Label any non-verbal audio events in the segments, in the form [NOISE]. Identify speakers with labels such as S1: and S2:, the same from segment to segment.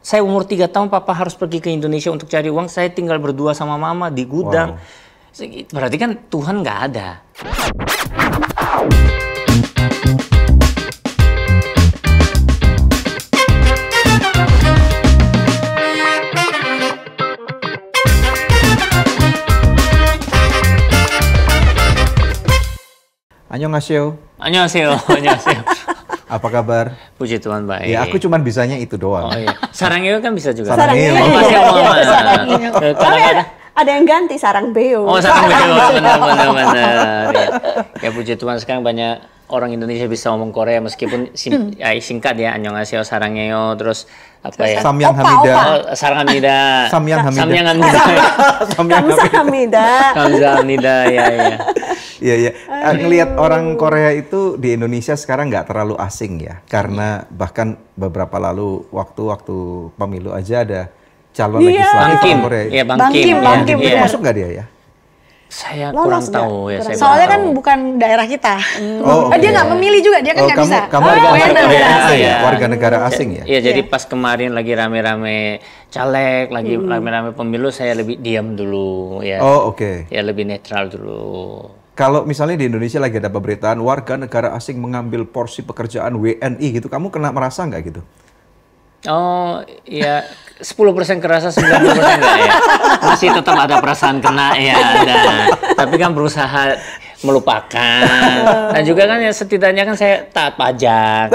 S1: saya umur tiga tahun papa harus pergi ke Indonesia untuk cari uang saya tinggal berdua sama mama di gudang wow. berarti kan Tuhan nggak ada
S2: 안녕하세요. 안녕하세요. 안녕하세요. Apa kabar? Puji Tuhan baik. Ya aku cuma bisanya itu doang. Oh, iya.
S1: Sarang itu kan bisa juga. Sarang itu. Masih mau ada,
S3: ada yang ganti sarang beo. Oh sarang beo
S1: benar-benar. [LAUGHS] Ya. ya puji Tuhan sekarang banyak orang Indonesia bisa ngomong Korea meskipun [LAUGHS] sim, ya, singkat ya annyeonghaseyo sarangeo terus apa ya
S3: Samyang
S2: Hamida opa. Oh,
S1: Sarang Hamida [LAUGHS] Samyang Hamida Samyang [LAUGHS] Hamida Samyang Hamida Kamsa Hamida ya ya
S2: Iya iya. Eh, ngelihat orang Korea itu di Indonesia sekarang nggak terlalu asing ya, karena iya. bahkan beberapa lalu waktu-waktu pemilu aja ada calon iya. legislatif Bang Kim. Korea. Iya, Bang, Kim. Bang Kim, iya, Bang Kim. Bang Kim. Ya. Masuk nggak dia ya?
S4: Saya Lolos kurang tahu ya. Saya Soalnya kan tahu. bukan daerah kita. Hmm. Oh, okay. Oh, eh, dia nggak memilih juga, dia kan nggak oh, bisa. Kamu oh, warga,
S1: negara, negara asing, ya. warga negara asing ya. Iya, eh, ya, iya, jadi iya. pas kemarin lagi rame-rame caleg, lagi rame hmm. rame-rame pemilu, saya lebih diam dulu ya. Oh, oke. Okay.
S2: Ya lebih netral dulu. Kalau misalnya di Indonesia lagi ada pemberitaan warga negara asing mengambil porsi pekerjaan WNI gitu, kamu kena merasa nggak gitu?
S1: Oh iya persen kerasa sembilan 90% enggak ya.
S2: Masih tetap ada perasaan kena ya
S1: ada. Tapi kan berusaha melupakan. Dan juga kan ya setidaknya kan saya taat pajak.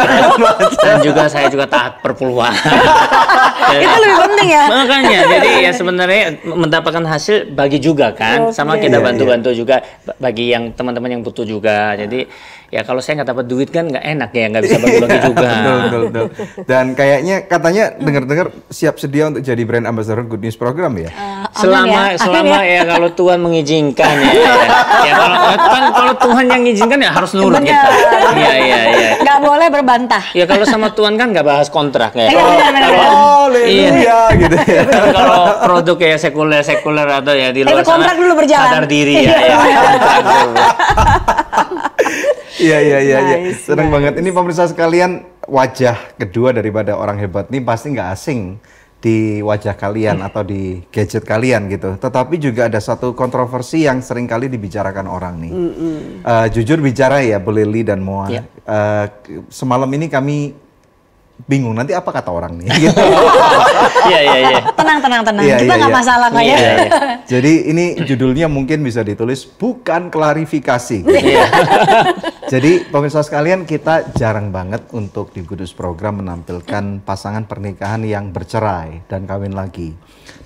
S1: Dan juga saya juga taat perpuluhan. Itu lebih penting ya. Makanya jadi ya sebenarnya mendapatkan hasil bagi juga kan. Sama kita iya, bantu-bantu iya. juga bagi yang teman-teman yang butuh juga. Jadi ya kalau saya nggak dapat
S2: duit kan nggak enak ya nggak bisa bagi bagi [LAUGHS] juga betul, betul, betul. dan kayaknya katanya dengar-dengar siap sedia untuk jadi brand ambassador good news program ya uh, selama ya. selama ya. kalau Tuhan mengizinkan ya, [LAUGHS] ya. kalau ya,
S1: kan kalau Tuhan
S2: yang mengizinkan ya harus nurut ya. kita
S1: iya iya iya
S4: nggak boleh berbantah
S1: ya kalau sama Tuhan kan nggak bahas kontrak ya iya, oh,
S4: kalau oh, iya gitu ya.
S1: [LAUGHS] kalau produk ya sekuler sekuler atau ya di luar kontrak
S4: dulu berjalan sadar
S2: diri ya, ya iya. Iya iya iya iya. Seneng nice. banget. Ini pemirsa sekalian wajah kedua daripada orang hebat ini pasti nggak asing di wajah kalian atau di gadget kalian gitu. Tetapi juga ada satu kontroversi yang sering kali dibicarakan orang nih. Mm -hmm. Uh, jujur bicara ya, Bu Lili dan Moa. Yeah. Iya. Uh, semalam ini kami bingung nanti apa kata orang nih [LAUGHS] gitu. Iya iya iya.
S4: Tenang tenang tenang. Yeah, Kita iya, nggak yeah, masalah kok yeah. ya. Iya, iya, [LAUGHS]
S2: Jadi ini judulnya mungkin bisa ditulis bukan klarifikasi. Gitu. Yeah. [LAUGHS] Jadi pemirsa sekalian kita jarang banget untuk di Kudus Program menampilkan pasangan pernikahan yang bercerai dan kawin lagi.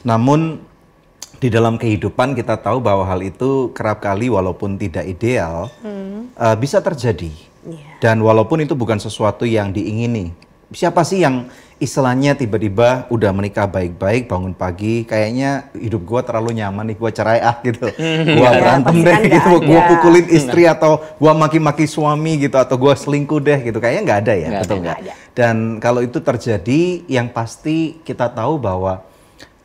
S2: Namun di dalam kehidupan kita tahu bahwa hal itu kerap kali walaupun tidak ideal hmm. uh, bisa terjadi. Dan walaupun itu bukan sesuatu yang diingini siapa sih yang istilahnya tiba-tiba udah menikah baik-baik bangun pagi kayaknya hidup gue terlalu nyaman nih gue cerai ah gitu hmm. gue iya, berantem iya, deh kan gitu gue pukulin istri atau gue maki-maki suami gitu atau gue selingkuh deh gitu kayaknya nggak ada ya gak betul nggak dan kalau itu terjadi yang pasti kita tahu bahwa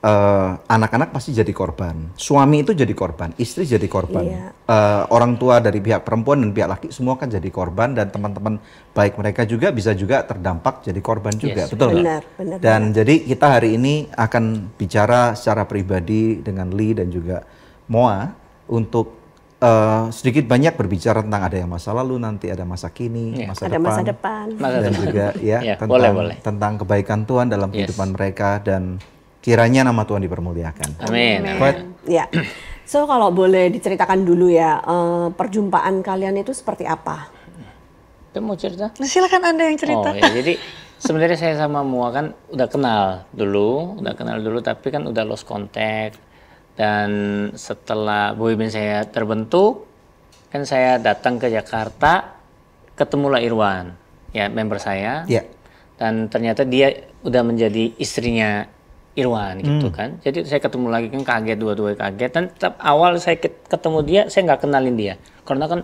S2: Eh, anak-anak uh, pasti jadi korban, suami itu jadi korban, istri jadi korban, Iya. uh, orang tua dari pihak perempuan dan pihak laki semua kan jadi korban dan teman-teman baik mereka juga bisa juga terdampak jadi korban juga, yes. betul benar, benar, Dan benar. jadi kita hari ini akan bicara secara pribadi dengan Lee dan juga Moa untuk uh, sedikit banyak berbicara tentang ada yang masa lalu nanti ada masa kini yeah. masa, ada depan, masa depan dan juga ya yeah, tentang boleh, boleh. tentang kebaikan Tuhan dalam yes. kehidupan mereka dan kiranya nama Tuhan dipermuliakan. Amin.
S3: Ya. So kalau boleh diceritakan dulu ya eh, perjumpaan kalian itu seperti apa? Itu
S4: mau cerita? Nah, silakan Anda yang cerita. Oh ya,
S1: jadi sebenarnya saya sama Mua kan udah kenal dulu, udah kenal dulu tapi kan udah lost contact dan setelah boyband saya terbentuk kan saya datang ke Jakarta ketemulah Irwan ya member saya. Yeah. Dan ternyata dia udah menjadi istrinya Irwan gitu hmm. kan. Jadi saya ketemu lagi kan kaget dua-dua kaget. Dan tetap awal saya ketemu dia saya nggak kenalin dia karena kan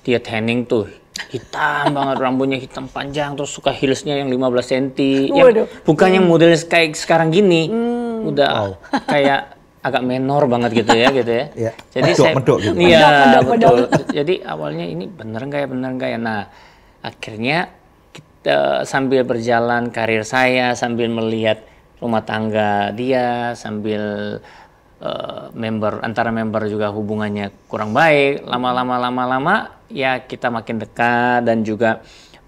S1: dia tanning tuh hitam [LAUGHS] banget rambutnya hitam panjang terus suka heelsnya yang 15 cm yang bukan hmm. yang modelnya kayak sekarang gini hmm. udah wow. [LAUGHS] kayak agak menor banget gitu ya gitu ya. yeah. Jadi medok, saya medok gitu. Iya, medok, betul. Jadi awalnya ini bener nggak ya bener nggak ya. Nah akhirnya kita eh, sambil berjalan karir saya sambil melihat rumah tangga dia sambil uh, member antara member juga hubungannya kurang baik lama-lama lama-lama ya kita makin dekat dan juga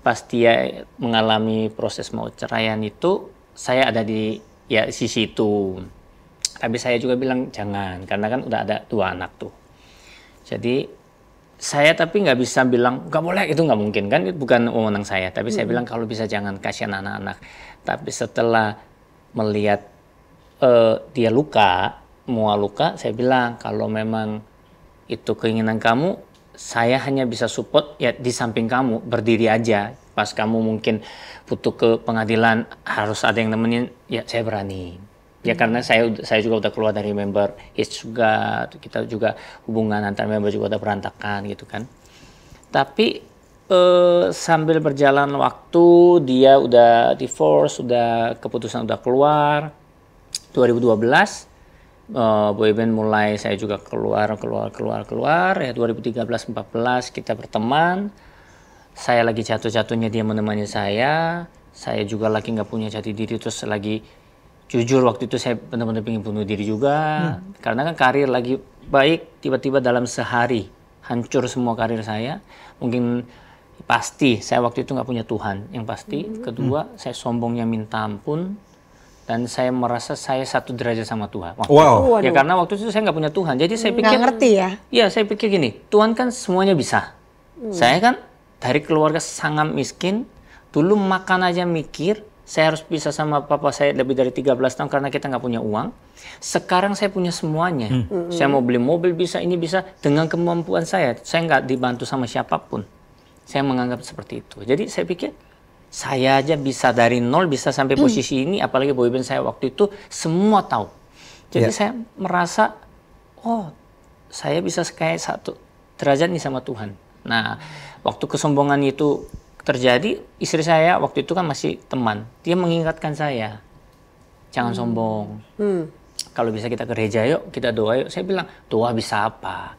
S1: pasti dia mengalami proses mau ceraian itu saya ada di ya sisi itu tapi saya juga bilang jangan karena kan udah ada dua anak tuh jadi saya tapi nggak bisa bilang nggak boleh itu nggak mungkin kan itu bukan wewenang saya tapi hmm. saya bilang kalau bisa jangan kasihan anak-anak tapi setelah melihat uh, dia luka, mual luka, saya bilang kalau memang itu keinginan kamu, saya hanya bisa support ya di samping kamu, berdiri aja. Pas kamu mungkin butuh ke pengadilan harus ada yang nemenin, ya saya berani. Ya karena hmm. saya saya juga udah keluar dari member itu juga, kita juga hubungan antar member juga udah berantakan gitu kan. Tapi Eh, sambil berjalan waktu dia udah divorce, udah keputusan udah keluar. 2012 uh, boyband mulai saya juga keluar keluar keluar keluar ya 2013 14 kita berteman saya lagi jatuh-jatuhnya dia menemani saya saya juga lagi nggak punya jati diri terus lagi jujur waktu itu saya benar-benar ingin bunuh diri juga hmm. karena kan karir lagi baik tiba-tiba dalam sehari hancur semua karir saya mungkin pasti saya waktu itu nggak punya Tuhan yang pasti hmm. kedua hmm. saya sombongnya minta ampun dan saya merasa saya satu derajat sama Tuhan. Waktu wow. Ya karena waktu itu saya nggak punya Tuhan, jadi saya hmm, pikir. Nggak ngerti ya? ya saya pikir gini, Tuhan kan semuanya bisa. mm. Saya kan dari keluarga sangat miskin, dulu makan aja mikir, saya harus bisa sama papa saya lebih dari 13 tahun karena kita nggak punya uang. Sekarang saya punya semuanya. Hmm. Saya hmm. mau beli mobil bisa, ini bisa dengan kemampuan saya. Saya nggak dibantu sama siapapun. Saya menganggap seperti itu. Jadi saya pikir saya aja bisa dari nol bisa sampai hmm. posisi ini, apalagi boyband saya waktu itu semua tahu. Jadi yeah. saya merasa oh saya bisa kayak satu derajat nih sama Tuhan. Nah waktu kesombongan itu terjadi, istri saya waktu itu kan masih teman, dia mengingatkan saya jangan hmm. sombong. Hmm. Kalau bisa kita gereja yuk, kita doa yuk. Saya bilang doa bisa apa?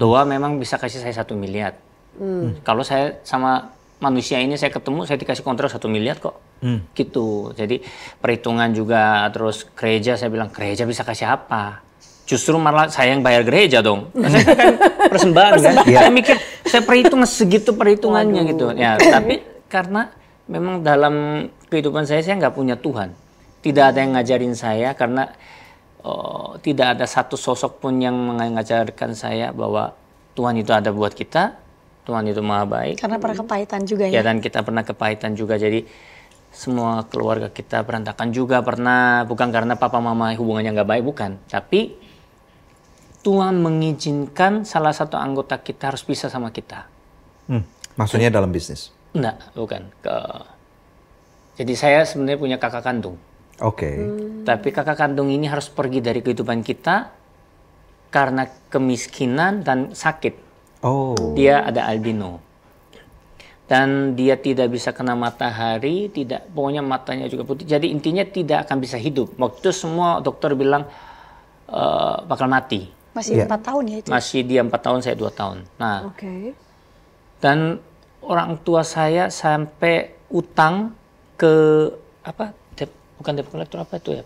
S1: Doa memang bisa kasih saya satu miliar Hmm. Kalau saya sama manusia ini saya ketemu, saya dikasih kontrol satu miliar kok. Hmm. Gitu. Jadi perhitungan juga, terus gereja saya bilang gereja bisa kasih apa? Justru malah saya yang bayar gereja dong. [LAUGHS] kan persembahan, kan. Ya. Saya mikir saya perhitung segitu perhitungannya Waduh. gitu. Ya, tapi karena memang dalam kehidupan saya saya nggak punya Tuhan. Tidak ada yang ngajarin saya karena oh, tidak ada satu sosok pun yang mengajarkan saya bahwa Tuhan itu ada buat kita Tuhan itu maha baik. Karena pernah
S4: kepahitan juga ya. Ya dan
S1: kita pernah kepahitan juga jadi semua keluarga kita berantakan juga pernah bukan karena papa mama hubungannya nggak baik bukan tapi Tuhan mengizinkan salah satu anggota kita harus pisah sama kita.
S2: Hmm, maksudnya dalam bisnis?
S1: Enggak, bukan. Ke, jadi saya sebenarnya punya kakak kandung.
S2: Oke. Okay. Hmm.
S1: Tapi kakak kandung ini harus pergi dari kehidupan kita karena kemiskinan dan sakit Oh. Dia ada albino. Dan dia tidak bisa kena matahari, tidak pokoknya matanya juga putih. Jadi intinya tidak akan bisa hidup. Waktu itu semua dokter bilang uh, bakal mati. Masih iya. empat yeah. tahun ya itu? Masih dia empat tahun, saya dua tahun. Nah, okay. dan orang tua saya sampai utang ke apa? Dep, bukan debt collector apa itu ya?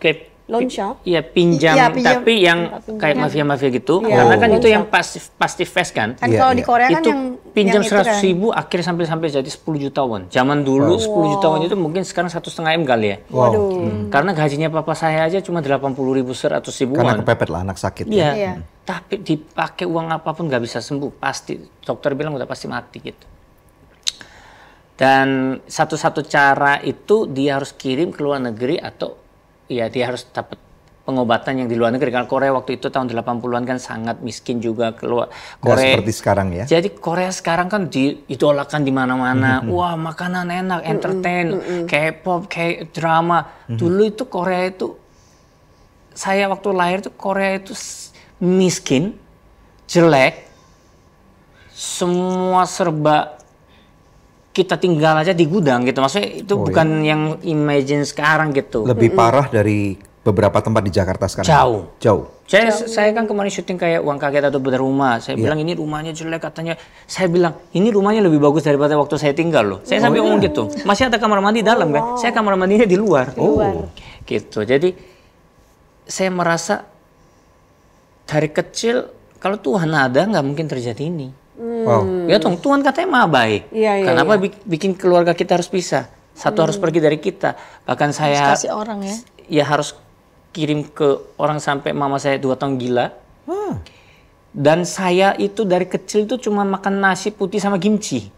S1: ke loan shark iya pinjam, ya, pinjam tapi yang pinjam. kayak iya. mafia-mafia gitu ya. karena kan itu yang pasif pasif fast kan kan kalau ya. di iya, iya. Korea kan itu yang pinjam kan? seratus kan. ribu akhirnya sampai sampai jadi 10 juta won zaman dulu wow. 10 juta won itu mungkin sekarang satu setengah m kali ya wow. Hmm. hmm. karena gajinya papa saya aja cuma delapan puluh ribu seratus ribu karena
S2: kepepet lah anak sakit iya ya.
S1: hmm. tapi dipakai uang apapun nggak bisa sembuh pasti dokter bilang udah pasti mati gitu dan satu-satu cara itu dia harus kirim ke luar negeri atau ya dia harus dapat pengobatan yang di luar negeri. Kalau Korea waktu itu tahun 80-an kan sangat miskin juga keluar Korea. Gak seperti sekarang ya. Jadi Korea sekarang kan diidolakan di mana-mana. Mm-hmm. Wah, makanan enak, entertain, mm-hmm. K-pop, K-drama. Mm-hmm. Dulu itu Korea itu saya waktu lahir tuh Korea itu miskin, jelek, semua serba kita tinggal aja di gudang gitu. Maksudnya itu oh, bukan iya. yang imagine sekarang gitu. Lebih mm-hmm. parah
S2: dari beberapa tempat di Jakarta sekarang. Jauh. Jauh.
S1: Saya Jauh. saya kan kemarin syuting kayak uang kaget atau bener rumah. Saya yeah. bilang ini rumahnya jelek katanya. Saya bilang ini rumahnya lebih bagus daripada waktu saya tinggal loh. Saya oh, sampai iya. gitu. Masih ada kamar mandi dalam kan? oh, kan. Saya kamar mandinya Di luar. Oh. Gitu. Jadi saya merasa dari kecil kalau Tuhan ada nggak mungkin terjadi ini.
S4: Hmm. Wow. Ya tuh,
S1: Tuhan katanya maha baik.
S4: Ya, ya, Kenapa
S1: ya. bikin keluarga kita harus pisah? Satu hmm. harus pergi dari kita. Bahkan saya harus kasih orang ya. Ya harus kirim ke orang sampai mama saya dua tahun gila. Hmm. Dan saya itu dari kecil itu cuma makan nasi putih sama kimchi.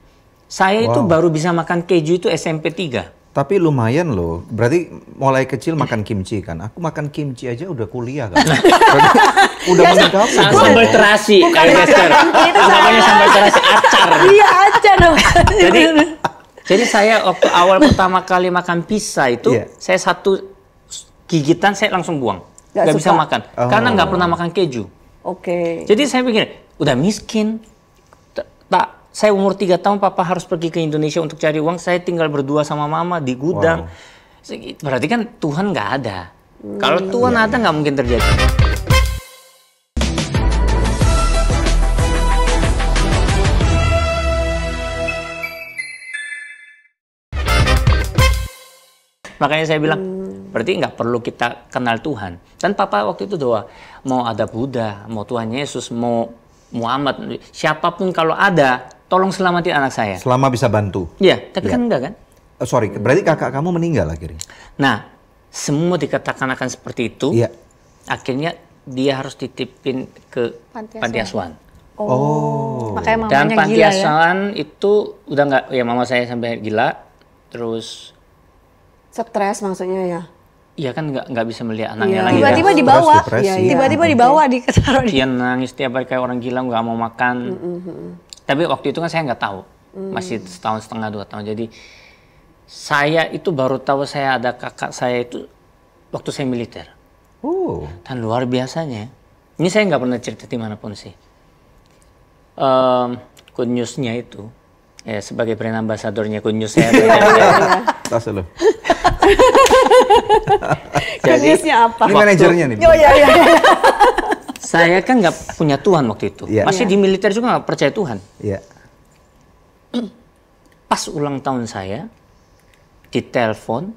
S1: Saya wow. itu baru bisa makan keju itu SMP 3.
S2: Tapi lumayan loh. Berarti mulai kecil makan kimchi kan. Aku makan kimchi aja udah kuliah kan. [LAUGHS] udah iya, meninggal. Sambal terasi. Bukan ya, makan
S4: itu namanya sambal terasi acar. Iya acar dong. jadi,
S1: jadi saya waktu awal pertama kali makan pizza itu yeah. saya satu gigitan saya langsung buang. Gak, gak bisa makan. Oh. Karena nggak oh. pernah makan keju. Oke. Okay. Jadi saya pikir udah miskin. Tak saya umur tiga tahun papa harus pergi ke Indonesia untuk cari uang saya tinggal berdua sama mama di gudang wow. berarti kan Tuhan nggak ada hmm. kalau Tuhan ya, ada iya. nggak ya. mungkin terjadi makanya saya bilang hmm. berarti nggak perlu kita kenal Tuhan dan papa waktu itu doa mau ada Buddha mau Tuhan Yesus mau Muhammad siapapun kalau ada tolong selamatin anak saya.
S2: Selama bisa bantu. Iya, tapi ya. kan enggak kan? Uh, sorry, berarti kakak kamu meninggal akhirnya. Nah, semua
S1: dikatakan akan seperti itu. Iya. Akhirnya dia harus dititipin ke panti asuhan. Oh. oh. Makanya mamanya Dan panti asuhan ya? itu udah enggak ya mama saya sampai gila, terus
S3: stres maksudnya ya.
S1: Iya kan nggak nggak bisa melihat anaknya ya. lagi. Tiba-tiba kan? dibawa, iya, iya. Iya. tiba-tiba dibawa diketaruh di Dia nangis tiap hari kayak orang gila nggak mau makan. Mm -hmm. Tapi waktu itu kan saya nggak tahu, hmm. masih setahun setengah dua tahun. Jadi saya itu baru tahu saya ada kakak saya itu waktu saya militer. Uh. Dan luar biasanya, ini saya nggak pernah cerita dimanapun sih. Um, good newsnya itu, ya sebagai brand ambasadornya good news saya. [LAUGHS] Iya. tahu Jadi, apa? Ini manajernya nih. Oh iya iya. [LAUGHS] saya kan nggak punya Tuhan waktu itu. Yeah. Masih yeah. di militer juga nggak percaya Tuhan. Yeah. Pas ulang tahun saya, ditelepon,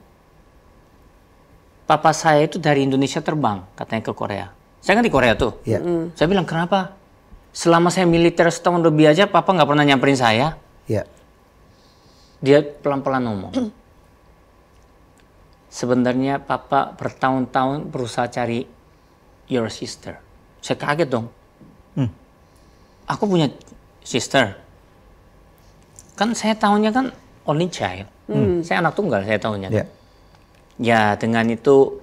S1: papa saya itu dari Indonesia terbang, katanya ke Korea. Saya kan di Korea tuh. Yeah. Mm. Saya bilang, kenapa? Selama saya militer setahun lebih aja, papa nggak pernah nyamperin saya. Yeah. Dia pelan-pelan ngomong. Sebenarnya papa bertahun-tahun berusaha cari your sister saya kaget dong. Hmm. Aku punya sister. Kan saya tahunya kan only child. Hmm. hmm. Saya anak tunggal saya tahunya. Yeah. Ya dengan itu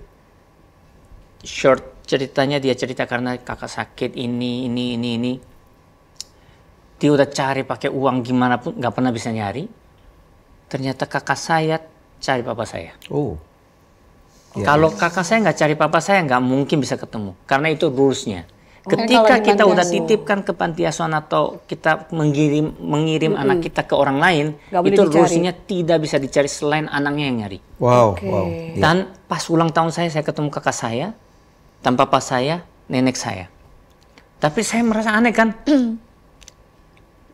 S1: short ceritanya dia cerita karena kakak sakit ini ini ini ini. Dia udah cari pakai uang gimana pun nggak pernah bisa nyari. Ternyata kakak saya cari papa saya.
S2: Oh. Yes. Iya, kalau iya.
S1: kakak saya nggak cari papa saya nggak mungkin bisa ketemu karena itu rulesnya.
S4: Ketika kita udah
S1: titipkan ke panti asuhan atau kita mengirim mengirim mm -hmm. anak kita ke orang lain, Gak itu rulesnya tidak bisa dicari selain anaknya yang nyari.
S2: Wow, okay. wow. Iya. Dan
S1: pas ulang tahun saya saya ketemu kakak saya, tanpa papa saya, nenek saya. Tapi saya merasa aneh kan. [CLEARS THROAT]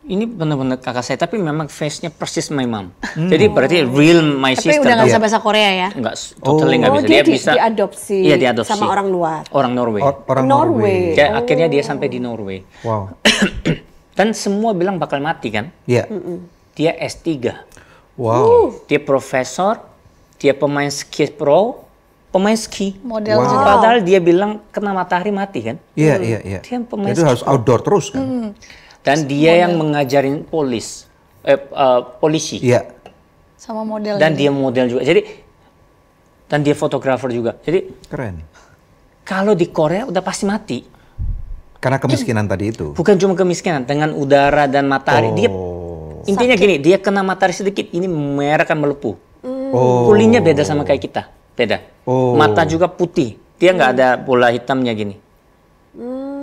S1: ini benar-benar kakak saya tapi memang face-nya persis my mom. Hmm. Jadi berarti real my tapi sister. Tapi udah nggak bisa bahasa Korea ya? Enggak, totally nggak oh. bisa. Oh, dia, dia di, bisa
S3: diadopsi. Iya, diadopsi. Sama orang luar.
S1: Orang Norway. Or, orang Norway. Norway. oh. akhirnya dia oh. sampai di Norway. Wow. [COUGHS] Dan semua bilang bakal mati kan? Iya. Yeah. Mm -mm. Dia S3. Wow. Uh. Dia profesor, dia pemain ski pro, pemain
S2: ski. Model wow. Padahal
S1: dia bilang kena matahari mati kan? Iya, iya, iya.
S2: Dia pemain jadi ski harus outdoor terus kan? Mm
S1: dan dia model. yang mengajarin polis eh, uh, polisi yeah.
S4: sama model dan gitu dia ya?
S1: model juga jadi dan dia fotografer juga jadi keren kalau di Korea udah pasti mati
S2: karena kemiskinan tadi itu
S1: bukan cuma kemiskinan dengan udara dan matahari oh. dia intinya Sakit. gini dia kena matahari sedikit ini merah kan melepuh
S2: mm. oh. kulitnya beda sama kayak
S1: kita beda
S2: oh. mata
S1: juga putih dia nggak hmm. ada bola hitamnya gini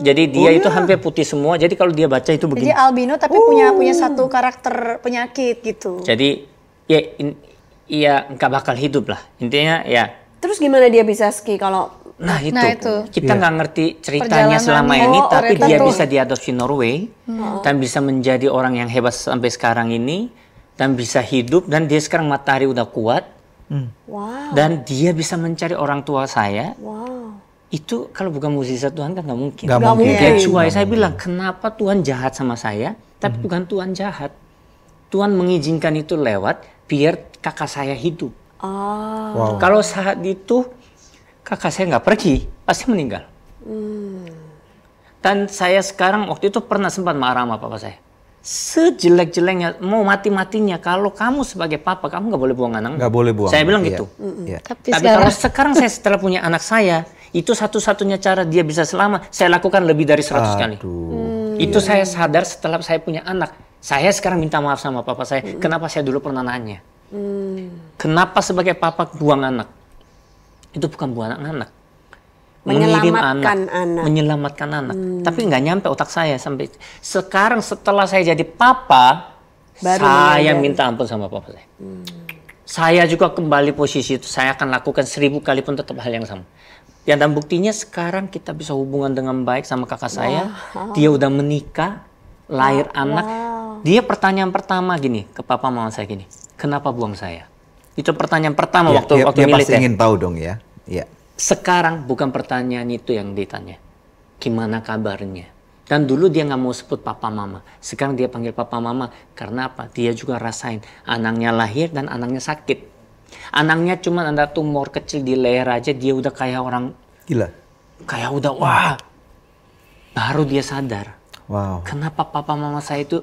S1: jadi dia oh, itu iya. hampir putih semua. Jadi kalau dia baca itu begini. Jadi
S4: albino tapi uh. punya punya oh. satu karakter penyakit gitu.
S1: Jadi ya in, ya, nggak bakal hidup lah intinya ya.
S4: Terus gimana dia
S3: bisa ski kalau Nah itu, nah, itu.
S1: kita iya. nggak yeah. ngerti ceritanya selama ini, oh, tapi dia tuh. bisa diadopsi Norway hmm. dan bisa menjadi orang yang hebat sampai sekarang ini dan bisa hidup dan dia sekarang matahari udah kuat hmm. wow. dan dia bisa mencari orang tua saya wow itu kalau bukan mukjizat Tuhan kan nggak mungkin. Nggak mungkin. That's why saya bilang kenapa Tuhan jahat sama saya, tapi hmm bukan Tuhan jahat. Tuhan mengizinkan itu lewat biar kakak saya hidup. Oh. Wow. Kalau saat itu kakak saya nggak pergi, pasti meninggal. Hmm. Dan saya sekarang waktu itu pernah sempat marah sama papa saya. Sejelek-jeleknya, mau mati-matinya, kalau kamu sebagai papa, kamu nggak boleh buang anak. Nggak
S2: boleh buang. Saya bilang iya. gitu. Mm -mm. Yeah.
S1: Tapi, Tapi sekarang... kalau sekarang saya setelah punya anak saya, itu satu-satunya cara dia bisa selamat. Saya lakukan lebih dari 100 Aduh, kali. itu saya sadar setelah saya punya anak. Saya sekarang minta maaf sama papa saya. Hmm. Kenapa saya dulu pernah nanya? Hmm. Kenapa sebagai papa buang anak? Itu bukan buang anak. menyelamatkan anak, anak, menyelamatkan anak. Hmm. Tapi nggak nyampe otak saya sampai sekarang setelah saya jadi papa, Baru saya menyadari. minta ampun sama papa saya. Hmm saya juga kembali posisi itu saya akan lakukan seribu kali pun tetap hal yang sama Ya, Di antara buktinya sekarang kita bisa hubungan dengan baik sama kakak saya. Wow. Dia udah menikah, lahir wow. anak. Dia pertanyaan pertama gini ke papa mama saya gini, kenapa buang saya? Itu pertanyaan pertama ya, waktu dia, waktu dia militer. pasti ingin
S2: tahu dong ya. Ya.
S1: Sekarang bukan pertanyaan itu yang ditanya, gimana kabarnya? Dan dulu dia nggak mau sebut papa mama. Sekarang dia panggil papa mama karena apa? Dia juga rasain anaknya lahir dan anaknya sakit. Anaknya cuma ada tumor kecil di leher aja dia udah kayak orang gila. Kayak udah wah. Baru dia sadar. Wow. Kenapa papa mama saya itu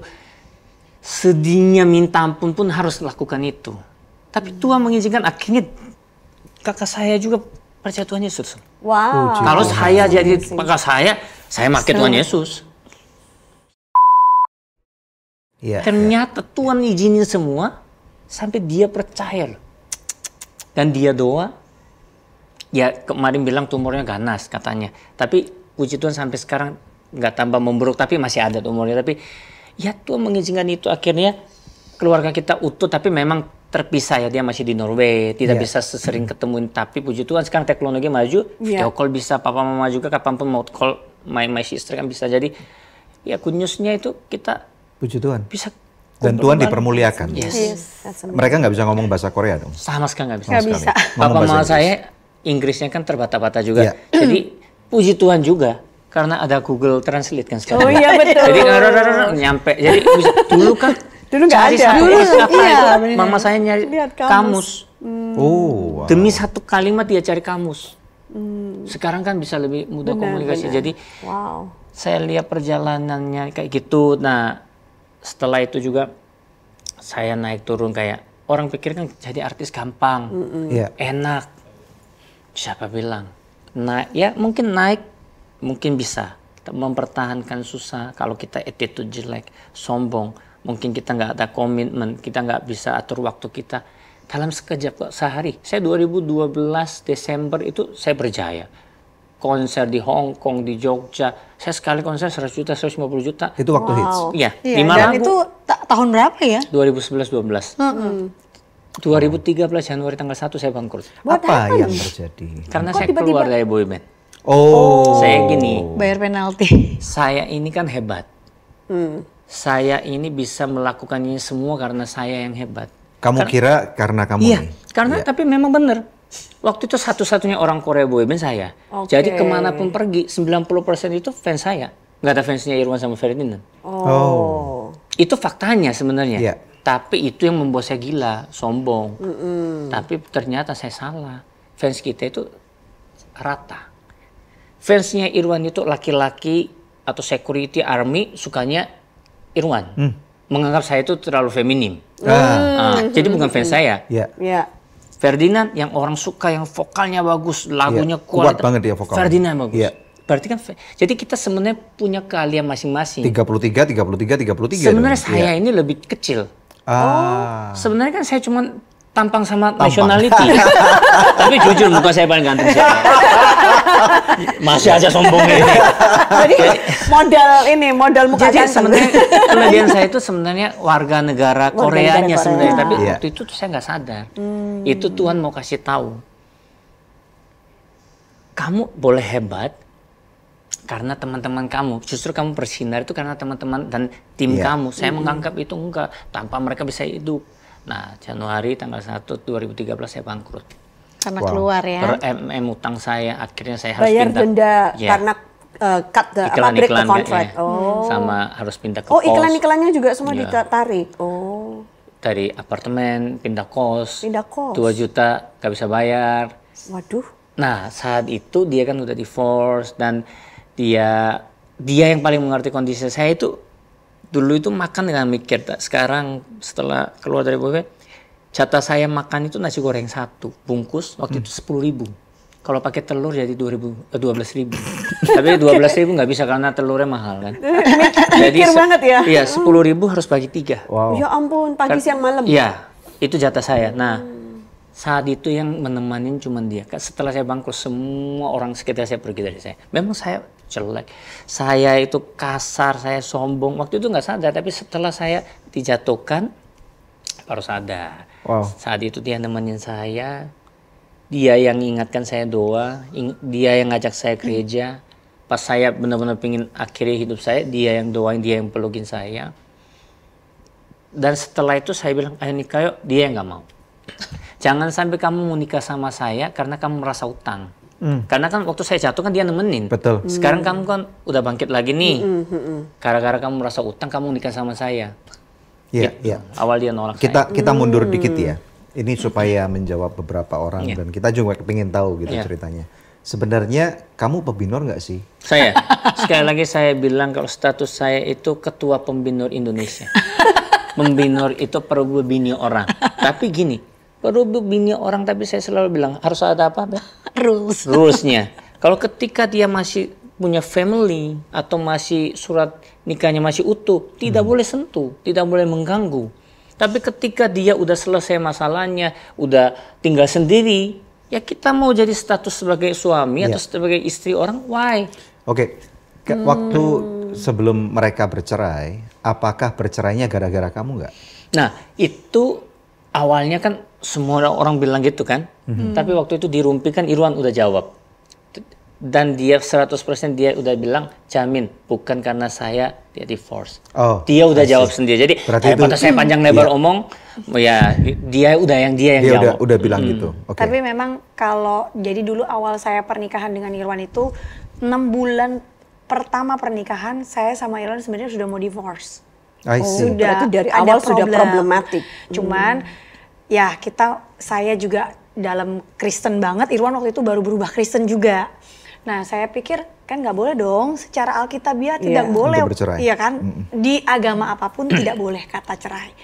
S1: sedihnya minta ampun pun harus lakukan itu. Tapi Tuhan mengizinkan akhirnya kakak saya juga percaya Tuhan Yesus. Wow. Kalau saya jadi kakak saya, saya pakai Tuhan Yesus. Iya, iya. Ternyata Tuhan izinin semua sampai dia percaya dan dia doa, ya kemarin bilang tumornya ganas katanya. Tapi puji Tuhan sampai sekarang nggak tambah memburuk, tapi masih ada tumornya. Tapi ya Tuhan mengizinkan itu akhirnya keluarga kita utuh, tapi memang terpisah ya dia masih di Norway tidak yeah. bisa sesering ketemuin tapi puji Tuhan sekarang teknologi maju yeah. video call bisa papa mama juga kapanpun mau call my my sister kan bisa jadi ya kunyusnya itu kita
S2: puji Tuhan bisa dan Tuhan dipermuliakan. Yes. yes. Mereka nggak bisa ngomong bahasa Korea dong.
S1: Sama sekali nggak bisa. bisa. Papa mama saya Inggrisnya kan terbata-bata juga. Yeah. Iya. [CLEARS THROAT] Jadi puji Tuhan juga karena ada Google Translate kan sekarang. Oh iya betul. Jadi nyampe. Jadi [LAUGHS] dulu
S3: kan dulu nggak ada. Satu, dulu apa iya, mama saya nyari Lihat kamus. kamus.
S2: Hmm. Oh.
S1: Wow. Demi satu kalimat dia cari kamus. Hmm. Sekarang kan bisa lebih mudah benar, komunikasi. Benar. Jadi wow. saya lihat perjalanannya kayak gitu. Nah setelah itu juga saya naik turun kayak orang pikir kan jadi artis gampang, mm -hmm. yeah. enak. Siapa bilang? Nah, ya mungkin naik mungkin bisa. mempertahankan susah kalau kita attitude jelek, sombong, mungkin kita nggak ada komitmen, kita nggak bisa atur waktu kita. Dalam sekejap kok sehari, saya 2012 Desember itu saya berjaya konser di Hong Kong, di Jogja. Saya sekali konser 100 juta, 150 juta. Itu waktu wow. hits. Iya, ya, lima ya, itu
S4: ta tahun berapa ya?
S1: 2011 12. Mm -hmm. 2013 Januari tanggal 1 saya bangkrut. Buat apa, apa yang terjadi? Karena Kok saya tiba -tiba? keluar dari boyband. Oh. Saya gini. Bayar penalti. Saya ini kan hebat. Hmm. Saya ini bisa melakukan ini semua karena saya yang hebat.
S2: Kamu Kar kira karena kamu? Iya. Nih?
S1: Karena iya. tapi memang benar waktu itu satu-satunya orang Korea boyband saya. Okay. Jadi kemanapun pergi, 90% itu fans saya. Nggak ada fansnya Irwan sama Ferdinand. Oh. oh. Itu faktanya sebenarnya. Yeah. Tapi itu yang membuat saya gila, sombong. Mm -mm. Tapi ternyata saya salah. Fans kita itu rata. Fansnya Irwan itu laki-laki atau security army sukanya Irwan. Mm. Menganggap saya itu terlalu feminim. Ah. Ah, jadi bukan fans saya. Yeah. Yeah Ferdinand yang orang suka yang vokalnya bagus, iya, lagunya yeah, kuat banget dia vokalnya. Ferdinand bagus. Yeah. Berarti kan jadi kita sebenarnya punya keahlian masing-masing.
S2: 33 33 33. Sebenarnya saya yeah. ini lebih kecil. Ah. Oh,
S1: sebenarnya kan saya cuma tampang sama tampang. nationality.
S2: [LAUGHS] Tapi jujur muka saya paling ganteng sih.
S1: Masih aja sombongnya ini. Jadi modal ini, modal muka Jadi sebenarnya [LAUGHS] kelebihan saya itu sebenarnya warga negara Koreanya Korea. sebenarnya. Tapi yeah. waktu itu tuh saya nggak sadar. Hmm. Itu Tuhan mau kasih tahu. Kamu boleh hebat karena teman-teman kamu. Justru kamu bersinar itu karena teman-teman dan tim yeah. kamu. Saya hmm. menganggap itu enggak. Tanpa mereka bisa hidup Nah, Januari tanggal 1 2013 saya bangkrut.
S4: Karena wow. keluar ya. Per
S1: MM utang saya akhirnya saya harus bayar pindah. denda yeah. karena
S3: uh, cut the iklan, apa, the iya. contract. Ya. Oh. Sama
S1: harus pindah ke Oh, iklan-iklannya
S3: juga semua yeah. ditarik. Oh.
S1: Dari apartemen pindah kos. Pindah kos. 2 juta gak bisa bayar. Waduh. Nah, saat itu dia kan udah divorce dan dia dia yang paling mengerti kondisi saya itu dulu itu makan dengan mikir tak sekarang setelah keluar dari BPOP jatah saya makan itu nasi goreng satu bungkus waktu hmm. itu sepuluh ribu kalau pakai telur jadi dua ribu eh, dua belas ribu [LAUGHS] tapi dua belas ribu nggak bisa karena telurnya mahal kan [LAUGHS] jadi Mikir banget ya iya hmm. sepuluh ribu harus bagi tiga wow. ya
S3: ampun pagi kan siang malam iya
S1: itu jatah saya nah hmm. saat itu yang menemani cuma dia setelah saya bangkrut semua orang sekitar saya pergi dari saya memang saya jelek, saya itu kasar, saya sombong. Waktu itu nggak sadar, tapi setelah saya dijatuhkan, baru sadar. Wow. Saat itu dia nemenin saya, dia yang ingatkan saya doa, dia yang ngajak saya gereja. Pas saya benar-benar pingin akhiri hidup saya, dia yang doain, dia yang pelukin saya. Dan setelah itu saya bilang, ayo nikah yuk, dia yang nggak mau. [LAUGHS] Jangan sampai kamu mau nikah sama saya karena kamu merasa utang. Mm. Karena kan waktu saya jatuh kan dia nemenin. Betul. Sekarang kamu kan udah bangkit lagi nih. Karena hmm, hmm, hmm, gara kamu merasa utang, kamu nikah sama saya. Iya, gitu. iya. Awal dia nolak kita, saya. Kita mundur mm. dikit ya.
S2: Ini supaya menjawab beberapa orang yeah. dan kita juga pengen tahu gitu yeah. ceritanya. Sebenarnya kamu pembinor nggak sih?
S1: Saya. [LAUGHS] Sekali lagi saya bilang kalau status saya itu ketua pembinor Indonesia. membinor [LAUGHS] itu perlu bini orang. Tapi gini, Berhubung bini orang tapi saya selalu bilang harus ada apa? [LAUGHS] Rules. [LAUGHS] Rulesnya. Kalau ketika dia masih punya family atau masih surat nikahnya masih utuh, tidak hmm. boleh sentuh, tidak boleh mengganggu. Tapi ketika dia udah selesai masalahnya, udah tinggal sendiri, ya kita mau jadi status sebagai suami yeah. atau sebagai istri orang, why?
S2: Oke, okay. hmm. waktu sebelum mereka bercerai, apakah bercerainya gara-gara kamu nggak?
S1: Nah, itu awalnya kan semua orang bilang gitu kan. Mm-hmm. Tapi waktu itu dirumpikan Irwan udah jawab. Dan dia 100% dia udah bilang jamin bukan karena saya dia divorce, Oh, dia udah jawab sendiri. Jadi Berarti eh, saya panjang [CLEARS THROAT] lebar iya. omong, ya dia udah yang dia yang dia jawab. Udah, udah bilang hmm. gitu. Okay.
S4: Tapi memang kalau jadi dulu awal saya pernikahan dengan Irwan itu 6 bulan pertama pernikahan saya sama Irwan sebenarnya sudah mau divorce.
S2: I see. Sudah. Berarti dari awal sudah problematik. Cuman
S4: hmm ya kita saya juga dalam Kristen banget Irwan waktu itu baru berubah Kristen juga nah saya pikir kan nggak boleh dong secara Alkitabiah yeah. tidak boleh iya kan mm -mm. di agama apapun [CLEARS THROAT] tidak boleh kata cerai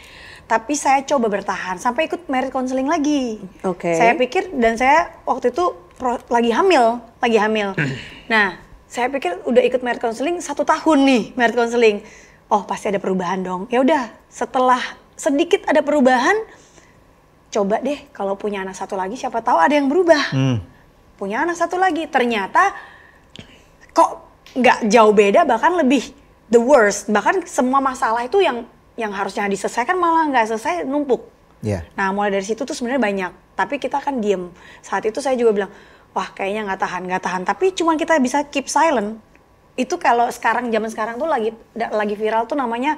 S4: tapi saya coba bertahan sampai ikut merit counseling lagi oke okay. saya pikir dan saya waktu itu lagi hamil lagi hamil [CLEARS THROAT] nah saya pikir udah ikut merit counseling satu tahun nih merit counseling oh pasti ada perubahan dong ya udah setelah sedikit ada perubahan coba deh kalau punya anak satu lagi siapa tahu ada yang berubah. Hmm. Punya anak satu lagi ternyata kok nggak jauh beda bahkan lebih the worst bahkan semua masalah itu yang yang harusnya diselesaikan malah nggak selesai numpuk. Yeah. Nah mulai dari situ tuh sebenarnya banyak tapi kita kan diem saat itu saya juga bilang wah kayaknya nggak tahan nggak tahan tapi cuman kita bisa keep silent itu kalau sekarang zaman sekarang tuh lagi lagi viral tuh namanya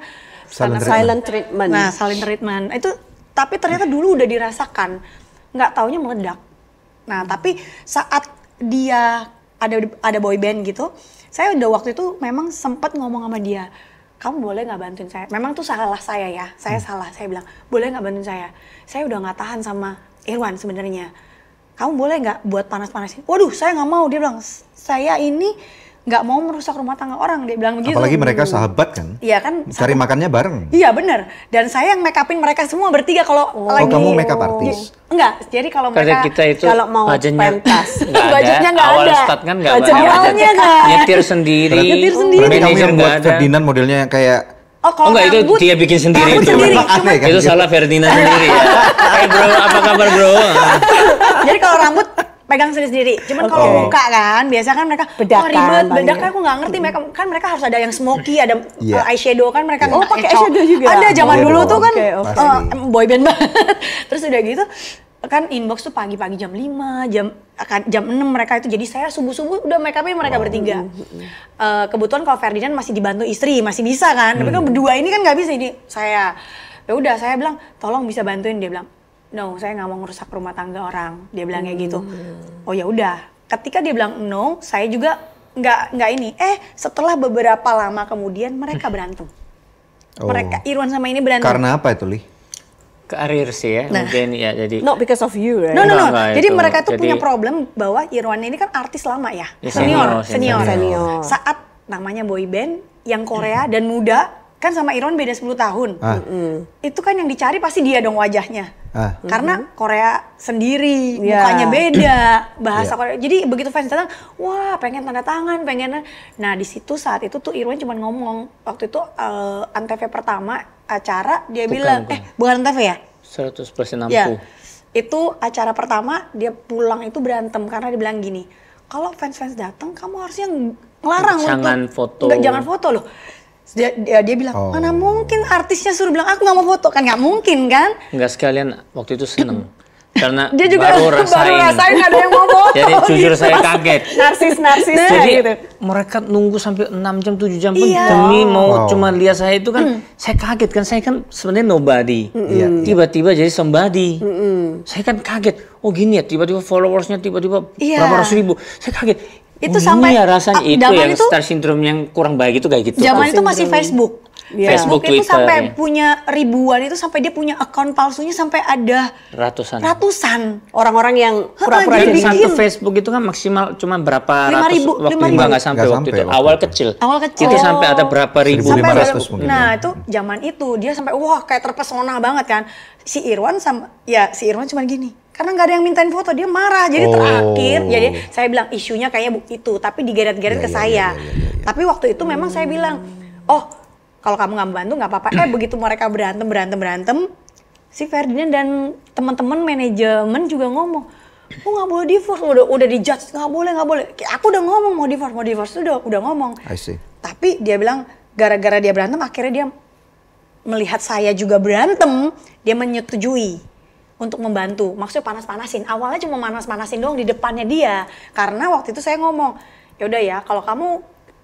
S4: silent, treatment. Nah silent treatment itu tapi ternyata dulu udah dirasakan nggak taunya meledak nah hmm. tapi saat dia ada ada boy band gitu saya udah waktu itu memang sempat ngomong sama dia kamu boleh nggak bantuin saya memang tuh salah saya ya saya hmm. salah saya bilang boleh nggak bantuin saya saya udah nggak tahan sama Irwan sebenarnya kamu boleh nggak buat panas-panasin waduh saya nggak mau dia bilang saya ini nggak mau merusak rumah tangga orang dia bilang begitu apalagi mereka sahabat kan iya kan
S2: cari makannya bareng
S4: iya bener dan saya yang make upin mereka semua bertiga kalau oh, lagi oh, kamu make up artis enggak jadi kalau mereka kita itu kalau mau bajunya, pentas bajunya [LAUGHS] nggak ada awal start kan nggak ada awalnya nggak nyetir sendiri nyetir sendiri manajer nggak ada Ferdinand
S2: modelnya yang kayak
S4: Oh, kalau oh enggak, rambut, itu dia bikin sendiri itu. Sendiri. Cuma, kan, itu salah Ferdinand sendiri
S2: ya.
S1: Hey [LAUGHS] eh, bro, apa kabar bro?
S4: Jadi kalau rambut pegang sendiri-sendiri. Cuman okay. kalau muka kan, biasa kan mereka bedakan, oh ribet, bedakan aku nggak ngerti mereka kan mereka harus ada yang smoky, ada yeah. Iya. uh, eyeshadow kan mereka yeah. oh pakai eyeshadow juga. Ada iya, zaman oh, dulu tuh kan okay. Uh, eh, boyband [LAUGHS] banget. Terus udah gitu kan inbox tuh pagi-pagi jam 5, jam kan jam 6 mereka itu jadi saya subuh-subuh udah make upnya mereka wow. bertiga. Uh, kebetulan kalau Ferdinand masih dibantu istri, masih bisa kan. Hmm. Tapi kan berdua ini kan nggak bisa ini saya. Ya udah saya bilang tolong bisa bantuin dia bilang no saya nggak mau ngerusak rumah tangga orang dia bilang kayak gitu hmm. oh ya udah ketika dia bilang no saya juga nggak nggak ini eh setelah beberapa lama kemudian mereka hmm. berantem oh. mereka Irwan sama ini berantem karena
S1: apa itu li karir sih ya nah, mungkin ya jadi not
S4: because of you right? no no no, nah, jadi itu. mereka tuh jadi, punya problem bahwa Irwan ini kan artis lama ya, ya senior, senior senior, senior. saat namanya boy band yang Korea hmm. dan muda kan sama Iron beda 10 tahun. Ah. Mm -hmm. Itu kan yang dicari pasti dia dong wajahnya. Ah. Karena Korea sendiri, yeah. mukanya beda, [COUGHS] bahasa yeah. Korea. Jadi begitu fans datang, wah pengen tanda tangan, pengen. Nah di situ saat itu tuh Irwan cuma ngomong waktu itu uh, antv pertama acara dia bukan, bilang, bukan. eh bukan antv ya?
S1: 100% persen ya.
S4: Itu acara pertama dia pulang itu berantem karena dia bilang gini, kalau fans-fans datang kamu harusnya ngelarang jangan untuk foto. Enggak, jangan foto loh dia, dia, dia bilang oh. mana mungkin artisnya suruh bilang aku nggak mau foto kan nggak mungkin kan
S1: nggak sekalian waktu itu seneng [LAUGHS] karena dia juga baru rasain, baru rasain ada yang mau foto jadi jujur saya kaget narsis narsis nah, jadi gitu. mereka nunggu sampai 6 jam 7 jam pun iya. demi mau wow. cuma lihat saya itu kan mm. saya kaget kan saya kan sebenarnya nobody tiba iya. tiba-tiba jadi somebody mm. saya kan kaget oh gini ya tiba-tiba followersnya tiba-tiba yeah. berapa ratus ribu saya kaget itu oh, sampai ya rasanya ah, itu yang itu, star syndrome yang kurang baik itu kayak gitu. Zaman itu masih Facebook.
S4: ya. Facebook, itu sampai ya. punya ribuan itu sampai dia punya akun palsunya sampai ada ratusan. Ratusan orang-orang yang pura-pura jadi satu
S1: Facebook itu kan maksimal cuma berapa Lima ribu, waktu 5 ribu. nggak sampai, waktu itu. Waktu Awal kecil.
S4: Awal kecil. Itu oh. sampai ada berapa ribu. Sampai 500 mungkin. Nah, itu zaman itu dia sampai wah kayak terpesona banget kan. Si Irwan sama ya si Irwan cuma gini karena nggak ada yang mintain foto dia marah jadi oh. terakhir jadi saya bilang isunya kayaknya itu tapi digeret-geret ya, ke ya, saya ya, ya, ya, ya. tapi waktu itu memang saya bilang oh kalau kamu nggak membantu nggak apa-apa eh begitu mereka berantem berantem berantem si Ferdinand dan teman-teman manajemen juga ngomong Oh nggak boleh divorce, udah udah dijudge nggak boleh nggak boleh. Aku udah ngomong mau divorce, mau divorce udah udah ngomong. I see. Tapi dia bilang gara-gara dia berantem akhirnya dia melihat saya juga berantem, dia menyetujui untuk membantu. Maksudnya panas-panasin. Awalnya cuma panas-panasin doang di depannya dia. Karena waktu itu saya ngomong, yaudah ya kalau kamu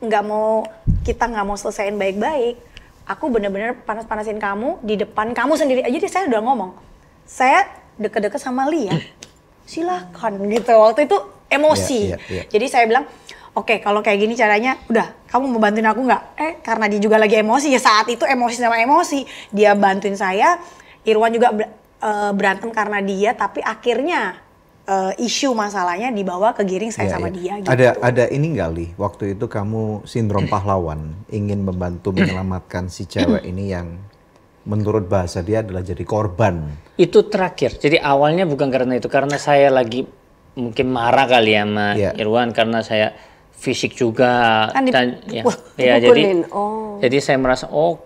S4: nggak mau kita nggak mau selesaiin baik-baik, aku bener-bener panas-panasin kamu di depan kamu sendiri. Jadi saya udah ngomong, saya deket-deket sama Lia, [CLEARS THROAT] silahkan gitu. Waktu itu emosi. Yeah, yeah, yeah. Jadi saya bilang, oke okay, kalau kayak gini caranya udah kamu mau bantuin aku nggak eh karena dia juga lagi emosi ya saat itu emosi sama emosi dia bantuin saya Irwan juga uh, berantem karena dia tapi akhirnya uh, isu masalahnya dibawa ke giring saya yeah, sama yeah. dia gitu. Ada
S2: ada ini nggak Li? Waktu itu kamu sindrom pahlawan ingin membantu menyelamatkan si cewek ini yang menurut bahasa dia adalah jadi korban. Itu
S1: terakhir. Jadi awalnya bukan karena itu karena saya lagi mungkin marah
S2: kali ya sama yeah.
S1: Irwan karena saya fisik juga kan dan [LAUGHS] ya, ya jadi oh. jadi saya merasa oh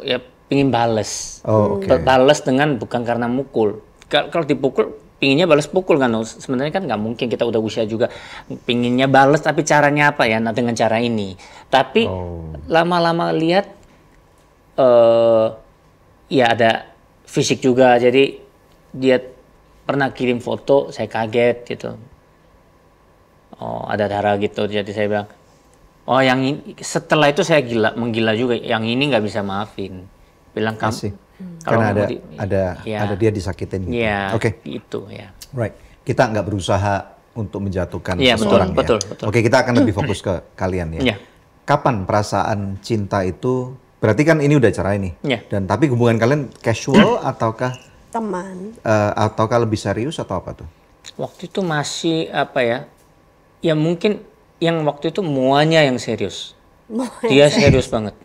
S1: ya pingin bales. Oh, okay. Bales dengan bukan karena mukul. Kalau dipukul, pinginnya bales pukul kan. Sebenarnya kan nggak mungkin kita udah usia juga. Pinginnya bales tapi caranya apa ya? Nah dengan cara ini. Tapi oh. lama-lama oh. lihat, uh, ya ada fisik juga. Jadi dia pernah kirim foto, saya kaget gitu. Oh ada darah gitu. Jadi saya bilang, oh yang ini, setelah itu saya gila menggila juga. Yang ini nggak bisa maafin bilang kamu hmm. karena ada di,
S2: ada ya. ada dia disakitin gitu. Ya, Oke. Okay. Itu ya. Right. Kita nggak berusaha untuk menjatuhkan ya, seseorang betul, ya. Betul, betul. Oke, kita akan lebih fokus ke [CLEARS THROAT] kalian ya. ya. Kapan perasaan cinta itu berarti kan ini udah cerai nih. Ya. Dan tapi hubungan kalian casual [CLEARS THROAT] ataukah
S1: teman?
S2: Uh, ataukah lebih serius atau apa tuh?
S1: Waktu itu masih apa ya? Ya mungkin yang waktu itu muanya yang serius. Dia serius banget.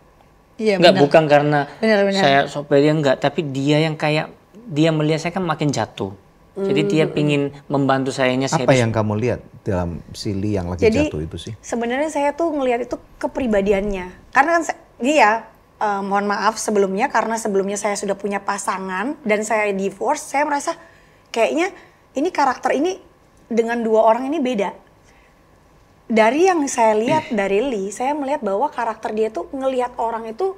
S1: Iya, nggak benar. bukan karena benar, benar. saya nggak, tapi dia yang kayak dia melihat saya kan makin jatuh.
S4: Hmm. Jadi dia pingin
S1: membantu sayanya. Apa saya yang kamu lihat dalam Sili
S2: yang lagi Jadi, jatuh itu sih?
S4: Sebenarnya saya tuh ngelihat itu kepribadiannya. Karena kan saya, dia uh, eh, mohon maaf sebelumnya karena sebelumnya saya sudah punya pasangan dan saya divorce, saya merasa kayaknya ini karakter ini dengan dua orang ini beda dari yang saya lihat hmm. dari Lee, saya melihat bahwa karakter dia tuh ngelihat orang itu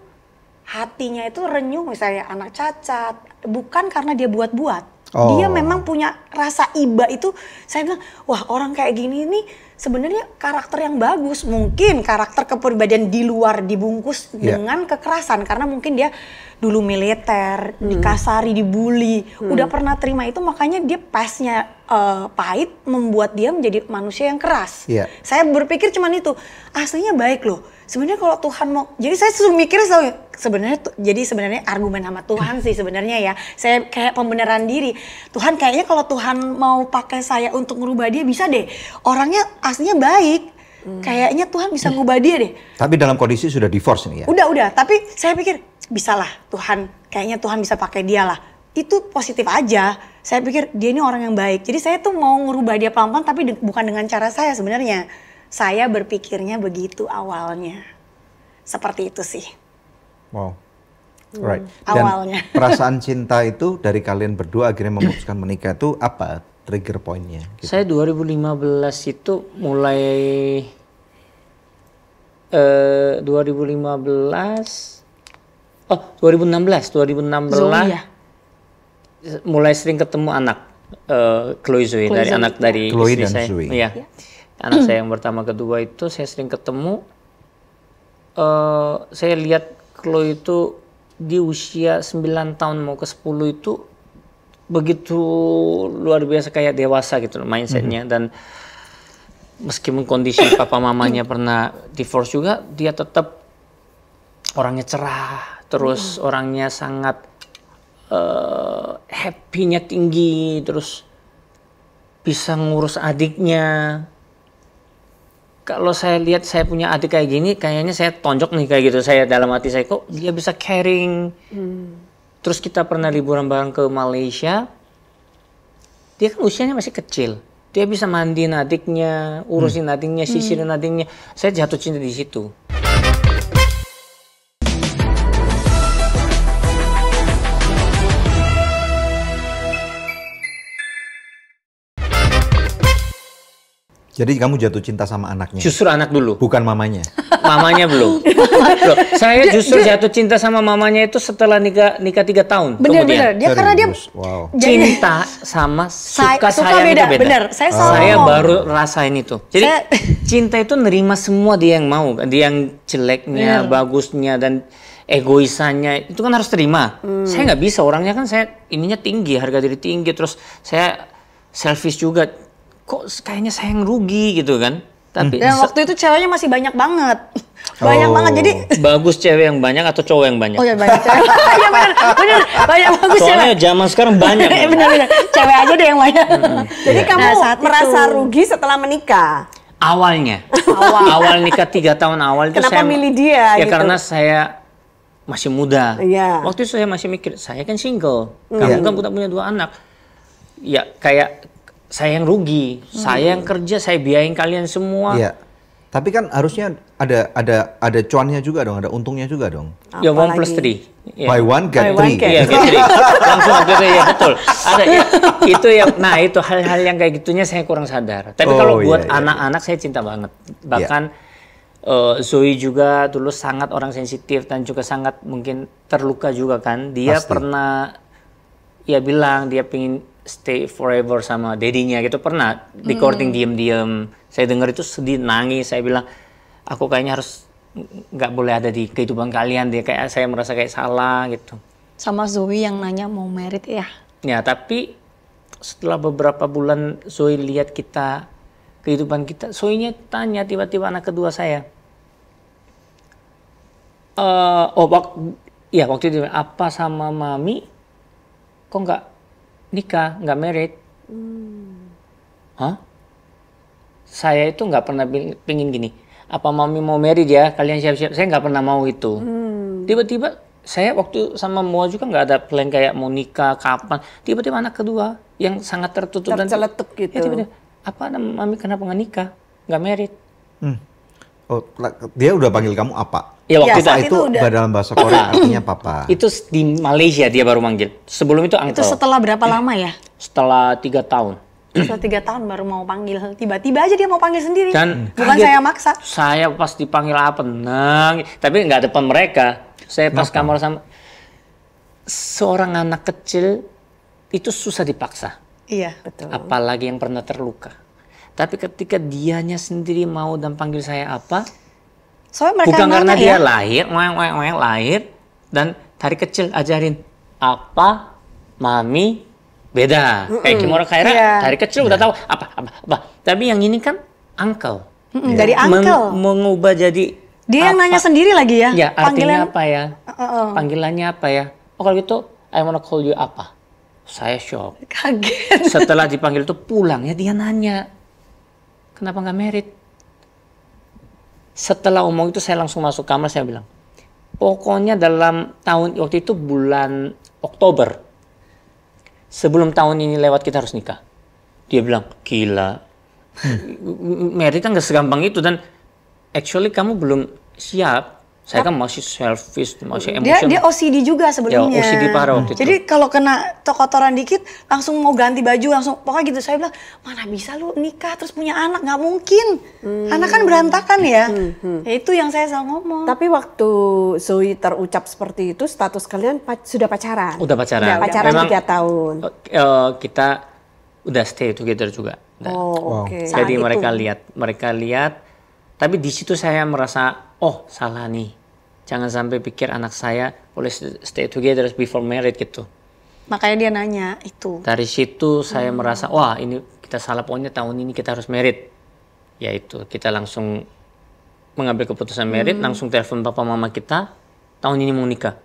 S4: hatinya itu renyuh misalnya anak cacat, bukan karena dia buat-buat. Oh. Dia memang punya rasa iba itu. Saya bilang, wah orang kayak gini nih sebenarnya karakter yang bagus mungkin karakter kepribadian di luar dibungkus yeah. dengan kekerasan karena mungkin dia dulu militer hmm. dikasari dibully hmm. udah pernah terima itu makanya dia pasnya uh, pahit membuat dia menjadi manusia yang keras yeah. saya berpikir cuman itu aslinya baik loh sebenarnya kalau Tuhan mau jadi saya selalu mikir sebenarnya jadi sebenarnya argumen sama Tuhan sih sebenarnya ya saya kayak pembenaran diri Tuhan kayaknya kalau Tuhan mau pakai saya untuk merubah dia bisa deh orangnya aslinya baik hmm. kayaknya Tuhan bisa ngubah dia deh
S2: tapi dalam kondisi sudah divorce nih ya
S4: udah udah tapi saya pikir bisalah Tuhan kayaknya Tuhan bisa pakai dia lah itu positif aja. Saya pikir dia ini orang yang baik. Jadi saya tuh mau ngubah dia pelan-pelan tapi de bukan dengan cara saya sebenarnya. Saya berpikirnya begitu awalnya. Seperti itu sih.
S2: Wow. Hmm. Right. Dan awalnya. [LAUGHS] perasaan cinta itu dari kalian berdua akhirnya memutuskan menikah itu apa trigger pointnya?
S1: Gitu. Saya 2015 itu mulai eh, 2015 oh 2016 2016 Zoe, ya? mulai sering ketemu anak Uh, Chloe Zui Chloe dari Zoe. anak dari Chloe istri dan saya. Zoe. Iya. Ya anak [CLEARS THROAT] saya yang pertama kedua itu saya sering ketemu uh, saya lihat Chloe itu di usia 9 tahun mau ke 10 itu begitu luar biasa kayak dewasa gitu loh mindsetnya mm-hmm. dan meskipun kondisi [CLEARS THROAT] papa mamanya pernah divorce juga dia tetap orangnya cerah terus mm-hmm. orangnya sangat uh, happy-nya tinggi terus bisa ngurus adiknya kalau saya lihat saya punya adik kayak gini, kayaknya saya tonjok nih kayak gitu. Saya dalam hati saya kok dia bisa caring. Hmm. Terus kita pernah liburan bareng ke Malaysia. Dia kan usianya masih kecil. Dia bisa mandi, adiknya, urusin hmm. adiknya, sisirin hmm. adiknya. Saya jatuh cinta di situ.
S2: Jadi kamu jatuh cinta sama anaknya? Justru anak dulu. Bukan mamanya. mamanya belum. Loh, saya justru jatuh
S1: cinta sama mamanya itu setelah nikah nikah tiga tahun. bener kemudian. Bener. Dia karena dia
S2: wow. cinta
S1: sama suka, saya, sayang beda. beda. Bener. Saya oh. Saya baru rasain itu. Jadi saya... [LAUGHS] cinta itu nerima semua dia yang mau, dia yang jeleknya, bener. bagusnya dan egoisannya itu kan harus terima. Hmm. Saya nggak bisa orangnya kan saya ininya tinggi, harga diri tinggi, terus saya selfish juga kok kayaknya saya yang rugi gitu kan tapi dan waktu
S4: itu ceweknya masih banyak banget [LAUGHS] banyak oh. banget jadi
S1: bagus cewek yang banyak atau cowok yang banyak oh
S4: ya banyak cewek [LAUGHS] ya benar benar banyak bagus soalnya
S1: cewek. zaman sekarang banyak [LAUGHS] iya,
S3: benar benar cewek aja deh yang banyak hmm. jadi ya. kamu nah, saat merasa itu... rugi setelah menikah
S1: awalnya awal, awal nikah tiga tahun awal itu kenapa saya, milih dia ya gitu? karena saya masih muda iya. waktu itu saya masih mikir saya kan single hmm. kamu ya. kan punya dua anak ya kayak saya yang rugi, hmm. saya yang kerja, saya biayain kalian semua. Iya.
S2: Tapi kan harusnya ada ada ada cuannya juga dong, ada untungnya juga dong. ya one plus three. Yeah. By one get By one, three. Iya get three.
S1: Langsung akhirnya ya betul. Ada ya, itu yang nah itu hal-hal yang kayak gitunya saya kurang sadar. Tapi oh, kalau iya, buat iya. anak-anak iya, iya. saya cinta banget. Bahkan yeah. Iya. uh, Zoe juga tulus sangat orang sensitif dan juga sangat mungkin terluka juga kan. Dia Pasti. pernah ya bilang dia pengen stay forever sama dedinya gitu pernah recording mm. diem-diem saya dengar itu sedih nangis saya bilang aku kayaknya harus nggak boleh ada di kehidupan kalian dia kayak saya merasa kayak salah gitu
S4: sama Zoe yang nanya mau merit ya
S1: ya tapi setelah beberapa bulan Zoe lihat kita kehidupan kita Zoe-nya tanya tiba-tiba anak kedua saya uh, oh wak ya waktu itu apa sama mami kok nggak nikah, nggak married. Hmm. Hah? Saya itu nggak pernah pingin gini. Apa mami mau married ya? Kalian siap-siap. Saya nggak pernah mau itu. tiba hmm. Tiba-tiba saya waktu sama Moa juga nggak ada plan kayak mau nikah kapan. Tiba-tiba anak kedua yang sangat tertutup Terceletuk dan gitu. Ya, tiba-tiba apa mami kenapa nggak nikah? Nggak
S4: married. Hmm.
S2: Oh, nah, dia udah panggil kamu apa? Ya waktu ya, itu, itu udah. dalam
S1: bahasa Korea [COUGHS] artinya papa. Itu di Malaysia dia baru manggil. Sebelum itu angkel. Itu setelah
S4: berapa lama ya?
S1: Setelah tiga tahun.
S4: Setelah tiga tahun baru mau panggil. Tiba-tiba aja dia mau panggil sendiri. Dan bukan kaget, saya maksa.
S1: Saya pas dipanggil apa? Ah, Nang. Tapi nggak depan mereka. Saya pas Maka. kamar sama seorang anak kecil itu susah dipaksa.
S4: Iya betul. Apalagi
S1: yang pernah terluka tapi ketika dianya sendiri mau dan panggil saya apa? Soalnya mereka bukan karena ya? dia lahir, weng weng weng lahir dan dari kecil ajarin apa mami beda. Mm -mm. Kayak Kimura Kaira yeah. dari kecil yeah. udah iya. tahu apa apa apa. Tapi yang ini kan uncle.
S4: Mm -mm, Dari uncle.
S1: Meng- mengubah jadi
S4: dia apa? yang nanya sendiri lagi ya? Ya, artinya Panggilan... apa ya? Uh -uh.
S1: Panggilannya apa ya? Oh kalau gitu, I wanna call you apa? Saya shock. Kaget. Setelah dipanggil itu pulang ya dia nanya kenapa nggak merit? Setelah omong itu saya langsung masuk kamar saya bilang, pokoknya dalam tahun waktu itu bulan Oktober, sebelum tahun ini lewat kita harus nikah. Dia bilang, gila, hmm. merit kan nggak segampang itu dan actually kamu belum siap saya kan masih selfish, masih emosional. Dia, dia
S4: OCD juga sebelumnya. Ya, OCD parah waktu hmm. itu. Jadi kalau kena kotoran dikit, langsung mau ganti baju, langsung pokoknya gitu. Saya bilang, mana bisa lu nikah terus punya anak, Gak mungkin. Hmm. Anak kan berantakan ya. Hmm, hmm. Ya itu yang saya selalu ngomong.
S3: Tapi waktu Zoe terucap seperti itu, status kalian pac sudah pacaran? Sudah pacaran. Udah, pacaran tiga tahun.
S1: Uh, kita udah stay together juga. Oh, oke. Okay. Jadi Saat mereka itu. lihat, mereka lihat tapi di situ saya merasa, oh salah nih. Jangan sampai pikir anak saya boleh stay together before married gitu.
S4: Makanya dia nanya itu.
S1: Dari situ saya hmm. merasa, wah ini kita salah pokoknya tahun ini kita harus married. Ya itu kita langsung mengambil keputusan married, hmm. langsung telepon papa mama kita, tahun ini mau nikah.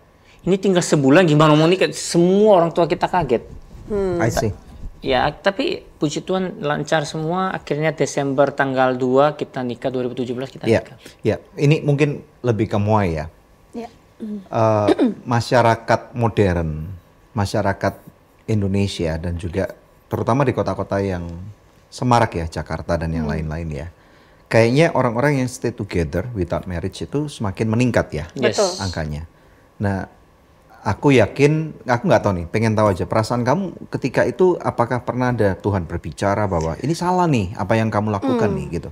S1: Ini tinggal sebulan gimana mau nikah? Semua orang tua kita kaget. Hmm. I see Ya, tapi puji Tuhan lancar semua. Akhirnya Desember tanggal 2 kita nikah 2017 kita
S2: ya, nikah. Ya, ini mungkin lebih ke Muay ya. ya. Uh, masyarakat modern, masyarakat Indonesia dan juga terutama di kota-kota yang semarak ya, Jakarta dan yang hmm. lain-lain hmm. ya. Kayaknya orang-orang yang stay together without marriage itu semakin meningkat ya yes. angkanya. Nah, aku yakin, aku nggak tahu nih, pengen tahu aja perasaan kamu ketika itu apakah pernah ada Tuhan berbicara bahwa ini salah nih apa yang kamu lakukan hmm. nih gitu.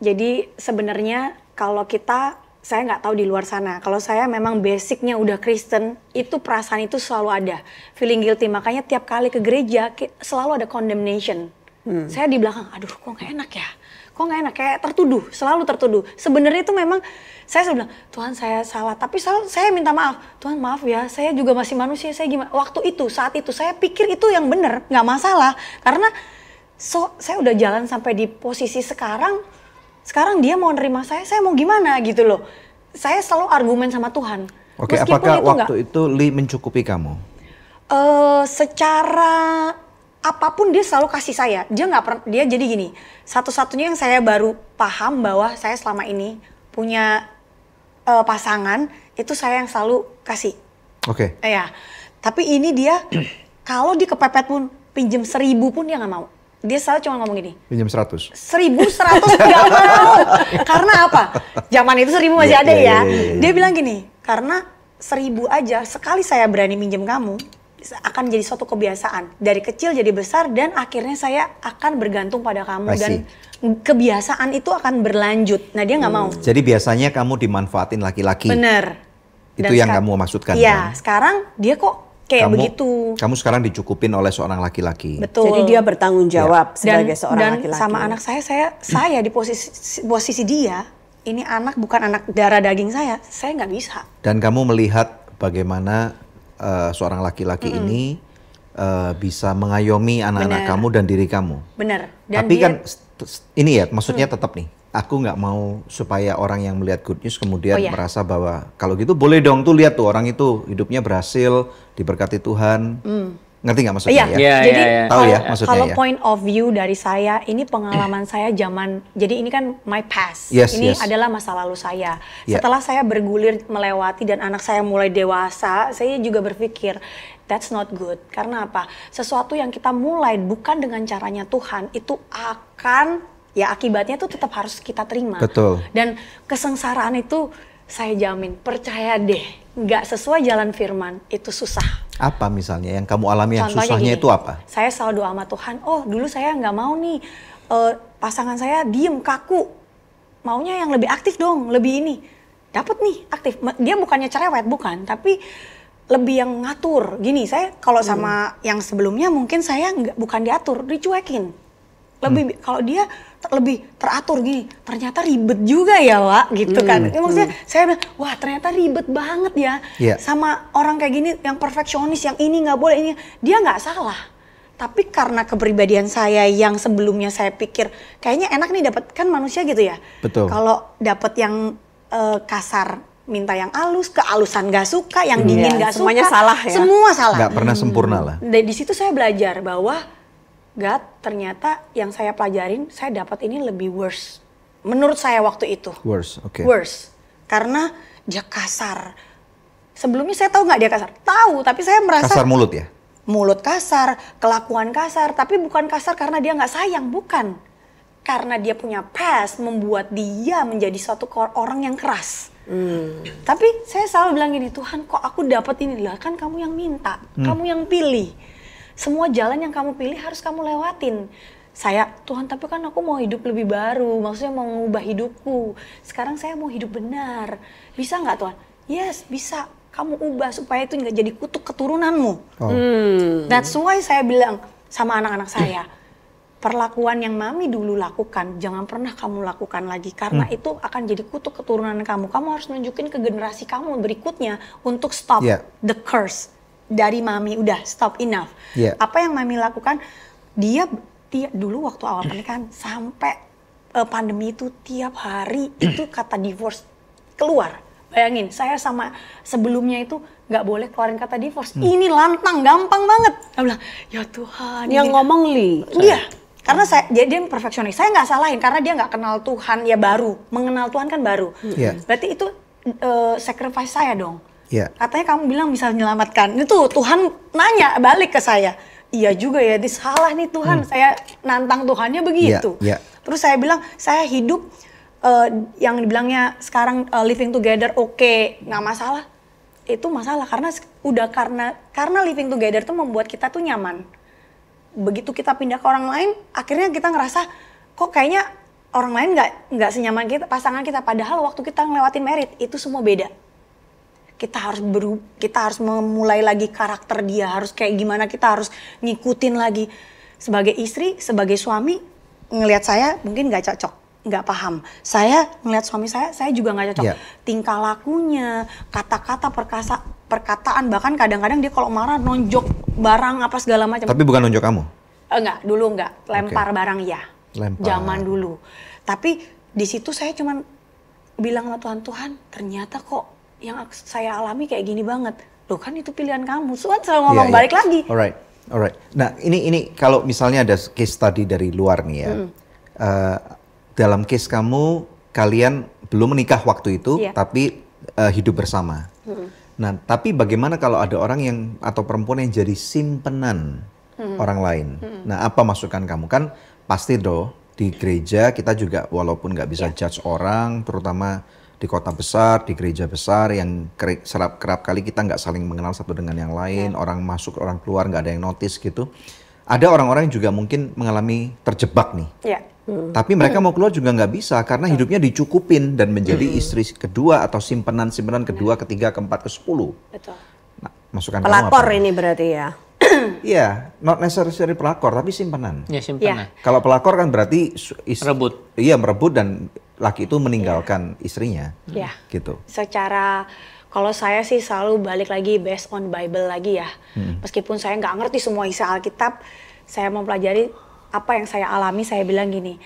S4: Jadi sebenarnya kalau kita saya nggak tahu di luar sana. Kalau saya memang basicnya udah Kristen, itu perasaan itu selalu ada, feeling guilty. Makanya tiap kali ke gereja selalu ada condemnation. Hmm. Saya di belakang, aduh kok nggak enak ya kok nggak enak kayak tertuduh selalu tertuduh sebenarnya itu memang saya sudah bilang Tuhan saya salah tapi selalu saya minta maaf Tuhan maaf ya saya juga masih manusia saya gimana waktu itu saat itu saya pikir itu yang benar nggak masalah karena so saya udah jalan sampai di posisi sekarang sekarang dia mau nerima saya saya mau gimana gitu loh saya selalu argumen sama Tuhan Oke, Meskipun apakah itu waktu enggak,
S2: itu Li mencukupi kamu?
S4: Uh, secara apapun dia selalu kasih saya. Dia nggak pernah dia jadi gini. Satu-satunya yang saya baru paham bahwa saya selama ini punya uh, pasangan itu saya yang selalu kasih. Oke. Okay. Iya. Tapi ini dia [CLEARS THROAT] kalau di kepepet pun pinjem seribu pun dia nggak mau. Dia selalu cuma ngomong gini.
S2: Pinjam seratus.
S4: Seribu seratus nggak [LAUGHS] mau. karena apa? Zaman itu seribu masih yeah, ada yeah, ya. Yeah, yeah, yeah. Dia bilang gini, karena seribu aja sekali saya berani minjem kamu, akan jadi suatu kebiasaan dari kecil jadi besar dan akhirnya saya akan bergantung pada kamu dan kebiasaan itu akan berlanjut. Nah dia nggak hmm. mau.
S2: Jadi biasanya kamu dimanfaatin laki-laki. Bener. Itu yang kamu maksudkan. Iya.
S4: Kan? Sekarang dia kok kayak kamu, begitu. Kamu
S2: sekarang dicukupin oleh seorang laki-laki.
S4: Betul. Jadi dia bertanggung jawab ya. sebagai dan, seorang laki-laki. Dan sama anak saya, saya saya di posisi posisi dia, ini anak bukan anak darah daging saya, saya nggak bisa.
S2: Dan kamu melihat bagaimana Eh, seorang laki-laki -hmm. ini uh, bisa mengayomi anak-anak kamu dan diri kamu.
S4: Benar. Tapi dia... kan
S2: ini ya, maksudnya mm. tetap nih. Aku nggak mau supaya orang yang melihat good news kemudian oh, iya. merasa bahwa kalau gitu boleh dong tuh lihat tuh orang itu hidupnya berhasil, diberkati Tuhan. Mm Ngerti nggak maksudnya? Iya. Ya? Yeah, jadi yeah, yeah. tahu ya Kalau ya.
S4: point of view dari saya, ini pengalaman [CLEARS THROAT] saya zaman. Jadi ini kan my past. Yes, ini yes. adalah masa lalu saya. Yeah. Setelah saya bergulir melewati dan anak saya mulai dewasa, saya juga berpikir that's not good. Karena apa? Sesuatu yang kita mulai bukan dengan caranya Tuhan itu akan ya akibatnya itu tetap harus kita terima. Betul. Dan kesengsaraan itu saya jamin, percaya deh, nggak sesuai jalan firman, itu susah.
S2: Apa misalnya yang kamu alami yang Contohnya susahnya gini, itu apa?
S4: Saya selalu doa sama Tuhan, oh dulu saya nggak mau nih, uh, pasangan saya diem, kaku, maunya yang lebih aktif dong, lebih ini. Dapat nih, aktif. Dia bukannya cerewet, bukan, tapi lebih yang ngatur. Gini, saya kalau hmm. sama hmm. yang sebelumnya mungkin saya nggak bukan diatur, dicuekin. Lebih hmm. kalau dia lebih teratur gini ternyata ribet juga ya Wak gitu kan. hmm, kan ya, maksudnya hmm. saya bilang wah ternyata ribet banget ya yeah. sama orang kayak gini yang perfeksionis yang ini nggak boleh ini dia nggak salah tapi karena kepribadian saya yang sebelumnya saya pikir kayaknya enak nih dapat kan manusia gitu ya betul kalau dapat yang uh, kasar minta yang halus, kealusan gak suka, yang dingin yeah, gak semuanya suka, semuanya salah ya. Semua salah. Gak pernah sempurna hmm. lah. Dari di situ saya belajar bahwa God, ternyata yang saya pelajarin, saya dapat ini lebih worse. Menurut saya waktu itu. Worse, oke. Okay. Worse. Karena dia kasar. Sebelumnya saya tahu nggak dia kasar? Tahu, tapi saya merasa... Kasar mulut ya? Mulut kasar, kelakuan kasar. Tapi bukan kasar karena dia nggak sayang, bukan. Karena dia punya past membuat dia menjadi suatu orang yang keras. Hmm. Tapi saya selalu bilang gini, Tuhan kok aku dapat ini? Lah kan kamu yang minta, hmm. kamu yang pilih semua jalan yang kamu pilih harus kamu lewatin saya Tuhan tapi kan aku mau hidup lebih baru maksudnya mau mengubah hidupku sekarang saya mau hidup benar bisa nggak Tuhan yes bisa kamu ubah supaya itu nggak jadi kutuk keturunanmu oh.
S3: hmm.
S4: that's why saya bilang sama anak-anak saya perlakuan yang mami dulu lakukan jangan pernah kamu lakukan lagi karena hmm. itu akan jadi kutuk keturunan kamu kamu harus nunjukin ke generasi kamu berikutnya untuk stop yeah. the curse dari mami udah stop enough. Yeah. Apa yang mami lakukan? Dia, tiap dulu waktu awal hmm. pernikahan sampai uh, pandemi itu tiap hari itu kata divorce keluar. Bayangin, saya sama sebelumnya itu nggak boleh keluarin kata divorce. Hmm. Ini lantang, gampang banget. Saya bilang, ya Tuhan. Yang ini. ngomong li. Iya. Karena saya, dia, dia perfeksionis. Saya nggak salahin karena dia nggak kenal Tuhan ya baru. Mengenal Tuhan kan baru. Yeah. Berarti itu uh, sacrifice saya dong. Ya. Katanya kamu bilang bisa menyelamatkan. Itu Tuhan nanya balik ke saya. Iya juga ya, ini salah nih Tuhan. Hmm. Saya nantang Tuhannya begitu. Ya, ya. Terus saya bilang, saya hidup uh, yang dibilangnya sekarang uh, living together oke, okay, nggak masalah. Itu masalah karena udah karena karena living together tuh membuat kita tuh nyaman. Begitu kita pindah ke orang lain, akhirnya kita ngerasa kok kayaknya orang lain nggak nggak senyaman kita pasangan kita padahal waktu kita ngelewatin merit itu semua beda kita harus beru kita harus memulai lagi karakter dia harus kayak gimana kita harus ngikutin lagi sebagai istri sebagai suami ngelihat saya mungkin nggak cocok nggak paham saya ngelihat suami saya saya juga nggak cocok yeah. tingkah lakunya kata-kata perkasa perkataan bahkan kadang-kadang dia kalau marah nonjok barang apa segala macam tapi bukan nonjok kamu enggak eh, dulu enggak lempar okay. barang ya
S2: lempar. zaman
S4: dulu tapi di situ saya cuman bilang sama Tuhan Tuhan ternyata kok yang saya alami kayak gini banget. Loh kan itu pilihan kamu. Suat kan selalu ngomong yeah, yeah. balik lagi.
S2: Alright, alright. Nah ini ini kalau misalnya ada case study dari luar nih ya. Hmm. Uh, dalam case kamu kalian belum menikah waktu itu, yeah. tapi uh, hidup bersama. Hmm. Nah tapi bagaimana kalau ada orang yang atau perempuan yang jadi simpenan hmm. orang lain? Hmm. Nah apa masukan kamu kan pasti do di gereja kita juga walaupun nggak bisa yeah. judge orang, terutama di kota besar, di gereja besar yang kerap, kerap kali kita nggak saling mengenal satu dengan yang lain, ya. orang masuk, orang keluar nggak ada yang notice gitu. Ada orang-orang yang juga mungkin mengalami terjebak nih. Ya. Hmm. Tapi mereka mau keluar juga nggak bisa karena hmm. hidupnya dicukupin dan menjadi hmm. istri kedua atau simpenan simpenan kedua, hmm. ketiga, keempat, ke sepuluh. Betul. Nah, masukan Pelakor
S3: ini berarti ya.
S2: Iya, not necessary pelakor tapi simpanan. Iya, simpanan. Ya. Kalau pelakor kan berarti is, merebut. Iya, merebut dan laki itu meninggalkan ya. istrinya. Iya. Gitu.
S4: Secara kalau saya sih selalu balik lagi based on Bible lagi ya. Hmm. Meskipun saya nggak ngerti semua isi Alkitab, saya mempelajari apa yang saya alami, saya bilang gini,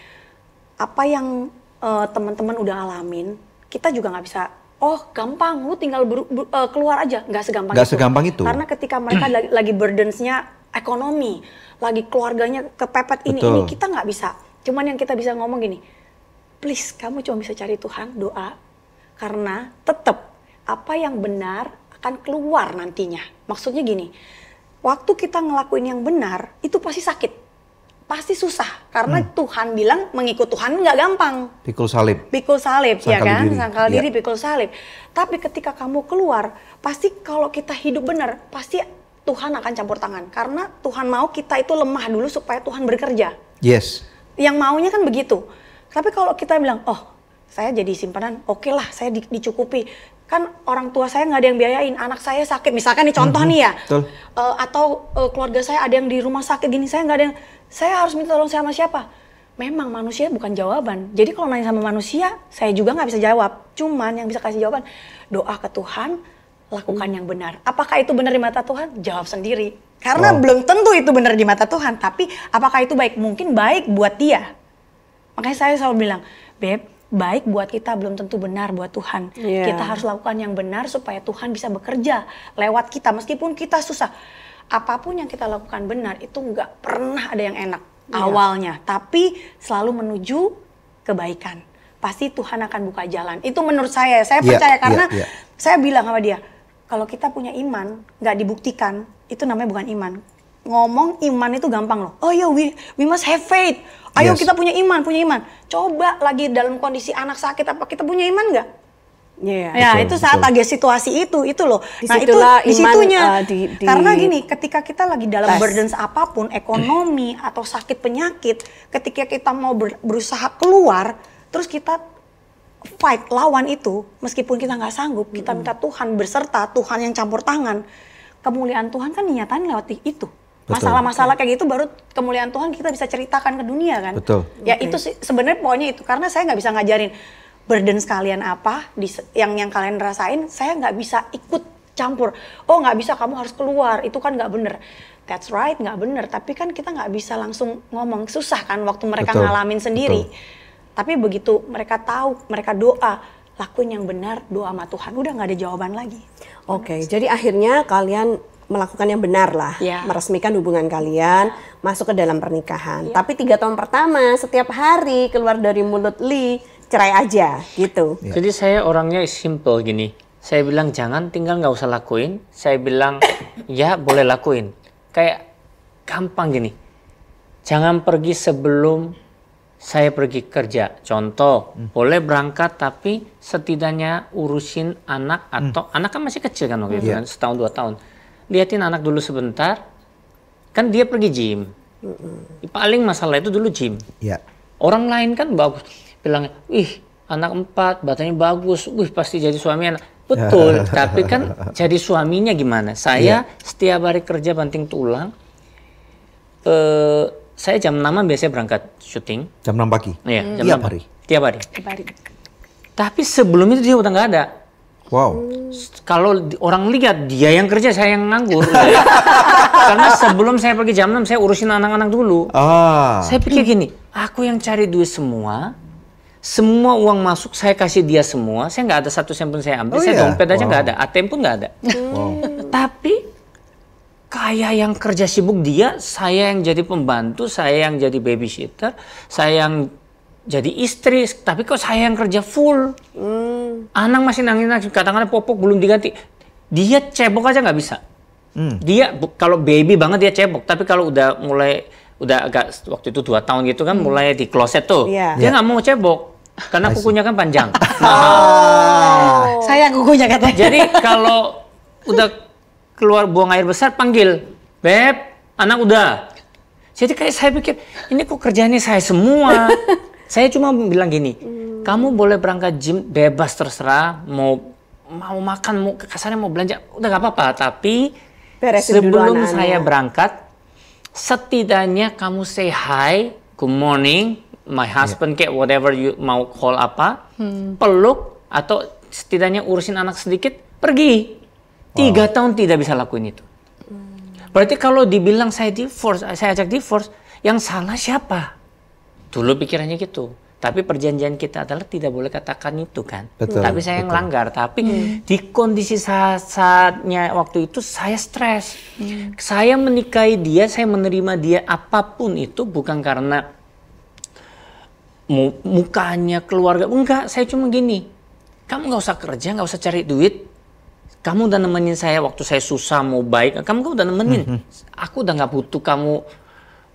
S4: apa yang uh, teman-teman udah alamin, kita juga nggak bisa oh gampang lu tinggal ber, ber, uh, eh, keluar aja nggak segampang nggak segampang itu karena ketika mereka [CLEARS THROAT] lagi, lagi burdensnya ekonomi lagi keluarganya kepepet ini Betul. ini kita nggak bisa cuman yang kita bisa ngomong gini please kamu cuma bisa cari Tuhan doa karena tetap apa yang benar akan keluar nantinya maksudnya gini waktu kita ngelakuin yang benar itu pasti sakit pasti susah karena hmm. Tuhan bilang mengikut Tuhan nggak gampang. Pikul salib. Pikul salib, ya Sangkal ya kan? Diri. Sangkal ya. diri, pikul salib. Tapi ketika kamu keluar, pasti kalau kita hidup benar, pasti Tuhan akan campur tangan karena Tuhan mau kita itu lemah dulu supaya Tuhan bekerja. Yes. Yang maunya kan begitu. Tapi kalau kita bilang, oh saya jadi simpanan, oke okay lah saya di, dicukupi. Kan orang tua saya nggak ada yang biayain, anak saya sakit. Misalkan nih contoh mm -hmm. nih ya, Uh, atau uh, keluarga saya ada yang di rumah sakit gini, saya nggak ada yang saya harus minta tolong sama siapa? Memang manusia bukan jawaban. Jadi kalau nanya sama manusia, saya juga nggak bisa jawab. Cuman yang bisa kasih jawaban, doa ke Tuhan, lakukan hmm. yang benar. Apakah itu benar di mata Tuhan? Jawab sendiri. Karena wow. Oh. belum tentu itu benar di mata Tuhan. Tapi apakah itu baik? Mungkin baik buat dia. Makanya saya selalu bilang, Beb, baik buat kita belum tentu benar buat Tuhan. Yeah. Kita harus lakukan yang benar supaya Tuhan bisa bekerja lewat kita meskipun kita susah apapun yang kita lakukan benar itu nggak pernah ada yang enak yeah. awalnya, tapi selalu menuju kebaikan. Pasti Tuhan akan buka jalan. Itu menurut saya, saya iya, percaya yeah, karena yeah. saya bilang sama dia, kalau kita punya iman nggak dibuktikan, itu namanya bukan iman. Ngomong iman itu gampang loh. Oh ya, yeah, we we must have faith. Ayo yes. kita punya iman, punya iman. Coba lagi dalam kondisi anak sakit apa kita punya iman nggak? Yeah. Ya, betul, itu saat betul. agak situasi itu, itu loh. Nah, itu disitunya. uh, di, di... Karena gini, ketika kita lagi dalam Tes. burdens apapun, ekonomi atau sakit penyakit, ketika kita mau ber, berusaha keluar, terus kita fight lawan itu, meskipun kita nggak sanggup, kita minta Tuhan berserta, Tuhan yang campur tangan. Kemuliaan Tuhan kan dinyatain lewat itu masalah-masalah kayak gitu baru kemuliaan Tuhan kita bisa ceritakan ke dunia kan.
S1: Betul. Ya okay. itu
S4: sebenarnya pokoknya itu karena saya nggak bisa ngajarin burden sekalian apa di, yang yang kalian rasain saya nggak bisa ikut campur oh nggak bisa kamu harus keluar itu kan nggak bener that's right nggak bener tapi kan kita nggak bisa langsung ngomong susah kan waktu mereka betul, ngalamin sendiri betul. tapi begitu mereka tahu mereka doa lakuin yang benar doa sama Tuhan udah nggak ada jawaban lagi oke okay,
S3: jadi akhirnya kalian melakukan yang benar lah, yeah. meresmikan hubungan kalian, masuk ke dalam pernikahan. Yeah. Tapi tiga tahun pertama, setiap hari keluar dari mulut Lee cerai aja gitu.
S1: Ya. Jadi saya orangnya simple gini. Saya bilang jangan tinggal nggak usah lakuin. Saya bilang ya boleh lakuin. Kayak gampang gini. Jangan pergi sebelum saya pergi kerja. Contoh, hmm. boleh berangkat tapi setidaknya urusin anak hmm. atau hmm. anak kan masih kecil kan waktu itu yeah. kan setahun dua tahun. Liatin anak dulu sebentar. Kan dia pergi gym. Paling masalah itu dulu gym. Yeah. Orang lain kan bagus bilang, ih anak empat, batanya bagus, wih pasti jadi suami anak. Betul, [LAUGHS] tapi kan jadi suaminya gimana? Saya yeah. setiap hari kerja banting tulang, eh, saya jam 6 biasanya berangkat syuting. Jam 6 pagi? Iya, jam tiap 6. hari? Tiap hari. Tiap hari. Tapi sebelum itu dia udah nggak ada. Wow. Kalau orang lihat dia yang kerja saya yang nganggur. [LAUGHS] Karena sebelum saya pergi jam 6 saya urusin anak-anak dulu. Ah. Saya pikir gini, aku yang cari duit semua, semua uang masuk saya kasih dia semua saya nggak ada satu sen pun saya ambil oh, saya iya? dompet aja nggak wow. ada ATM pun nggak ada hmm. wow. tapi kaya yang kerja sibuk dia saya yang jadi pembantu saya yang jadi babysitter saya yang jadi istri tapi kok saya yang kerja full hmm. anak masih nangis nangis kadang popok belum diganti dia cebok aja nggak bisa hmm. dia kalau baby banget dia cebok tapi kalau udah mulai udah agak waktu itu dua tahun gitu kan hmm. mulai di kloset tuh. Yeah. Dia ya. nggak yeah. mau cebok karena kukunya kan panjang. oh. [LAUGHS]
S4: oh. Saya kukunya katanya. Jadi [LAUGHS] kalau
S1: udah keluar buang air besar panggil, "Beb, anak udah." Jadi kayak saya pikir, ini kok kerjanya saya semua. [LAUGHS] saya cuma bilang gini, hmm. "Kamu boleh berangkat gym bebas terserah, mau mau makan, mau kasarnya mau belanja, udah nggak apa-apa, tapi
S3: Beresin sebelum saya
S1: berangkat setidaknya kamu say hi, good morning, my husband yeah. whatever you mau call apa, hmm. peluk atau setidaknya urusin anak sedikit, pergi. Tiga wow. tahun tidak bisa lakuin itu. Hmm. Berarti kalau dibilang saya divorce, saya ajak divorce, yang salah siapa? Dulu pikirannya gitu. Tapi perjanjian kita adalah tidak boleh katakan itu kan. Betul, tapi saya yang langgar. Tapi hmm. di kondisi saat saatnya waktu itu saya stres. Hmm. Saya menikahi dia, saya menerima dia apapun itu bukan karena mu mukanya keluarga. Enggak, saya cuma gini. Kamu nggak usah kerja, nggak usah cari duit. Kamu udah nemenin saya waktu saya susah mau baik. Kamu udah nemenin. Hmm. Aku udah nggak butuh kamu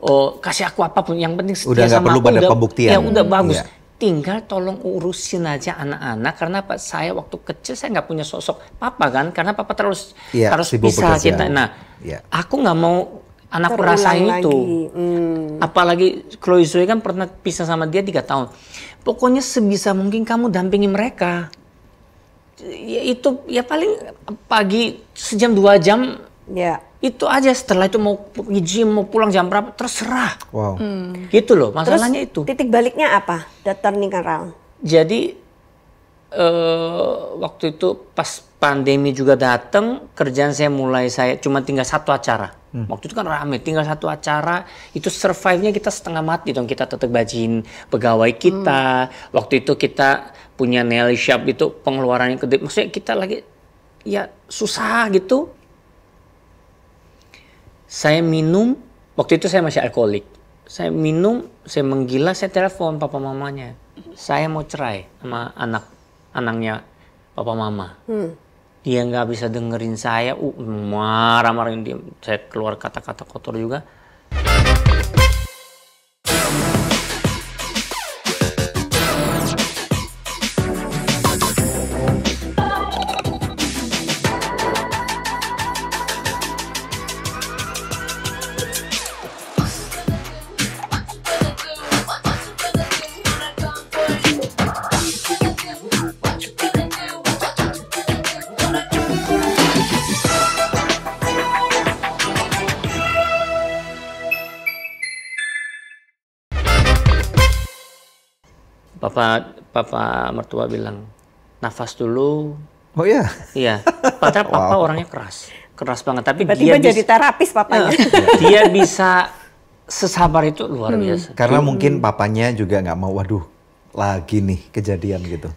S1: oh, kasih aku apapun yang penting setia udah sama perlu aku. Pada udah pembuktian. Ya udah bagus. Yeah. Tinggal tolong urusin aja anak-anak karena pak saya waktu kecil saya nggak punya sosok papa kan karena papa terus
S2: yeah, harus bisa kita. Nah, yeah.
S1: aku nggak mau anak Terulang itu. Hmm. Apalagi Chloe Zoe kan pernah pisah sama dia tiga tahun. Pokoknya sebisa mungkin kamu dampingi mereka. Ya, itu ya paling pagi sejam dua jam. Ya itu aja setelah itu mau pergi gym mau pulang jam berapa
S3: terserah wow hmm.
S1: gitu loh masalahnya Terus, itu
S3: titik baliknya apa the turning around
S1: jadi uh, waktu itu pas pandemi juga datang kerjaan saya mulai saya cuma tinggal satu acara hmm. waktu itu kan rame tinggal satu acara itu survive nya kita setengah mati dong kita tetap bajin pegawai kita hmm. waktu itu kita punya nail shop itu pengeluarannya gede maksudnya kita lagi ya susah gitu saya minum waktu itu saya masih alkoholik saya minum saya menggila saya telepon papa mamanya saya mau cerai sama anak anaknya papa mama hmm. dia nggak bisa dengerin saya uh marah-marahin dia saya keluar kata-kata kotor juga Pak mertua bilang, nafas dulu. Oh iya? Iya. Padahal wow. papa orangnya keras. Keras banget.
S2: Tapi
S3: tiba dia jadi bisa, terapis papanya.
S2: [LAUGHS] dia bisa sesabar itu luar hmm. biasa. Karena hmm. mungkin papanya juga nggak mau, waduh lagi nih kejadian gitu.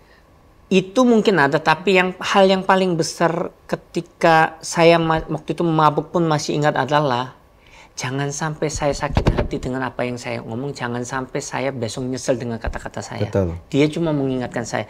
S1: Itu mungkin ada, tapi yang hal yang paling besar ketika saya waktu itu mabuk pun masih ingat adalah jangan sampai saya sakit hati dengan apa yang saya ngomong, jangan sampai saya besok nyesel dengan kata-kata saya. Betul. Dia cuma mengingatkan saya.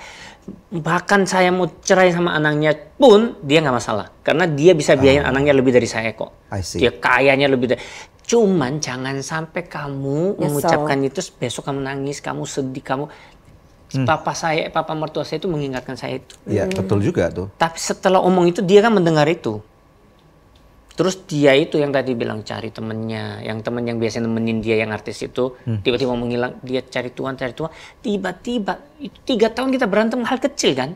S1: Bahkan saya mau cerai sama anaknya pun dia nggak masalah, karena dia bisa ah. biayain uh, anaknya lebih dari saya kok. I see. Dia kayanya lebih dari. Cuman jangan sampai kamu Nyesel. mengucapkan itu besok kamu nangis, kamu sedih, kamu hmm. papa saya, papa mertua saya itu mengingatkan saya itu. Iya, hmm. betul juga tuh. Tapi setelah omong itu dia kan mendengar itu. Terus dia itu yang tadi bilang cari temennya, yang temen yang biasanya nemenin dia yang artis itu hmm. tiba-tiba hmm. menghilang. Dia cari tuan, cari tuan. Tiba-tiba itu tiga tahun kita berantem hal kecil kan.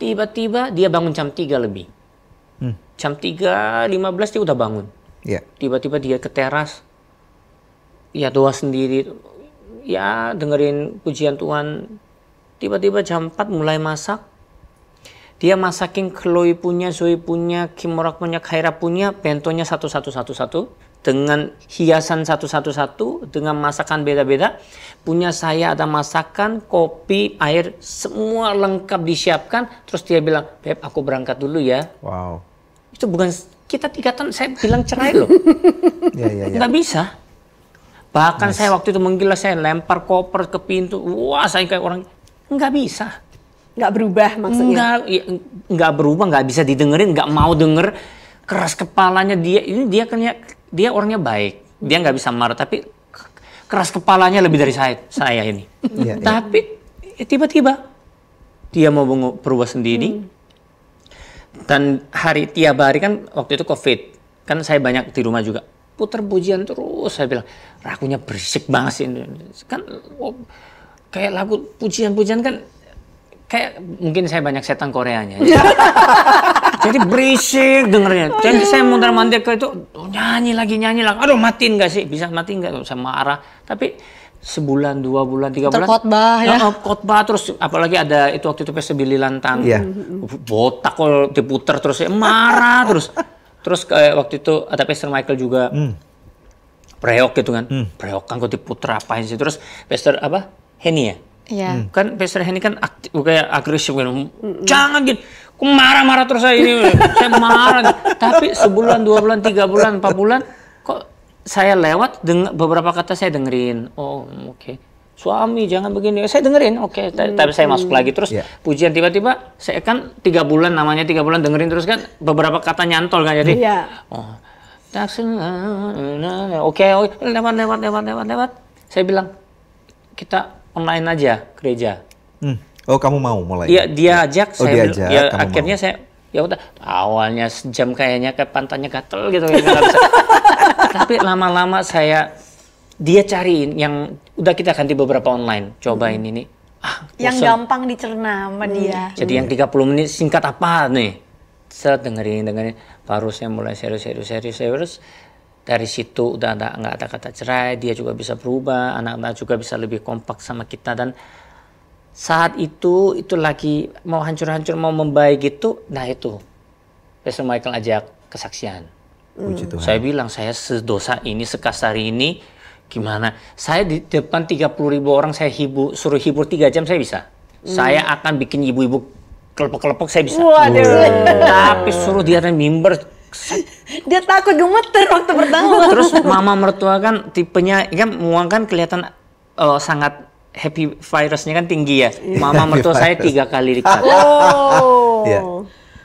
S1: Tiba-tiba dia bangun jam tiga lebih. Hmm. Jam belas dia udah bangun. Ya. Tiba-tiba dia ke teras. Ya doa sendiri. Ya dengerin pujian Tuhan. Tiba-tiba jam empat mulai masak dia masakin Chloe punya, Zoe punya, Kimura punya, Kaira punya, bentonya satu satu satu satu dengan hiasan satu satu satu dengan masakan beda-beda. Punya saya ada masakan, kopi, air, semua lengkap disiapkan. Terus dia bilang, Beb, aku berangkat dulu ya. Wow. Itu bukan kita tiga tahun, saya bilang cerai loh. [LAUGHS] Ya, ya, ya, Nggak bisa. Bahkan nice. saya waktu itu menggila, saya lempar koper ke pintu. Wah, saya kayak orang nggak bisa nggak berubah maksudnya nggak ya, nggak berubah nggak bisa didengerin nggak mau denger keras kepalanya dia ini dia kan ya dia orangnya baik dia nggak bisa marah tapi keras kepalanya lebih dari saya saya ini ya, tapi tiba eh, tiba-tiba dia mau berubah sendiri hmm. dan hari tiap hari kan waktu itu covid kan saya banyak di rumah juga putar pujian terus saya bilang rakunya berisik banget sih kan oh, kayak lagu pujian-pujian kan kayak mungkin saya banyak setan Koreanya. Ya. [LAUGHS] Jadi berisik dengernya. Jadi saya muter mandir ke itu oh, nyanyi lagi nyanyi lagi. Aduh matiin gak sih? Bisa matiin gak? sama marah. Tapi sebulan dua bulan tiga bulan khotbah ya oh, khotbah terus apalagi ada itu waktu itu pesta Billy Lantang yeah. botak kalau diputer terus ya, marah terus terus kayak waktu itu ada pesta Michael juga mm. preok gitu kan mm. preok kan kok diputer apain sih terus pesta apa Henny ya Iya. Hmm, kan Pastor Henny kan aktif, oh, kayak agresif kan. Mm-hmm. Jangan gitu. Aku marah-marah terus saya ini. saya marah. Gitu. Tapi sebulan, dua bulan, tiga bulan, empat bulan kok saya lewat beberapa kata saya dengerin. Oh, oke. Okay. Suami jangan begini. Saya dengerin, oke. Okay. Tapi saya masuk lagi terus yeah. pujian tiba-tiba saya kan tiga bulan namanya tiga bulan dengerin terus kan beberapa kata nyantol kan jadi. Yeah. Oh. Oke, okay, lewat, lewat, lewat, lewat, lewat. Saya bilang kita online aja gereja.
S2: Hmm. Oh kamu mau mulai? Iya dia oh, ajak. Oh, saya, dia ajak. Ya, akhirnya
S1: mau. saya ya udah
S2: awalnya
S1: sejam kayaknya ke pantatnya gatel gitu ya, [LAUGHS] tapi lama-lama saya dia cariin yang udah kita ganti beberapa online cobain hmm. ini
S4: ah, bosen. yang gampang dicerna sama hmm. dia jadi hmm.
S1: yang 30 menit singkat apa nih saya dengerin dengerin baru saya mulai serius serius serius serius dari situ udah ada nggak ada kata cerai dia juga bisa berubah anak-anak juga bisa lebih kompak sama kita dan saat itu itu lagi mau hancur-hancur mau membaik gitu nah itu Pastor Michael ajak kesaksian hmm. saya bilang saya sedosa ini sekasar ini gimana saya di depan 30 ribu orang saya hibur suruh hibur tiga jam saya bisa hmm. saya akan bikin ibu-ibu kelepok-kelepok saya bisa Waduh. tapi suruh dia atas mimbar
S4: dia takut gemeter waktu pertama [LAUGHS] terus mama
S1: mertua kan tipenya kan muang kan kelihatan uh, sangat happy virusnya kan tinggi ya iya. mama mertua saya tiga kali lipat [LAUGHS] oh yeah.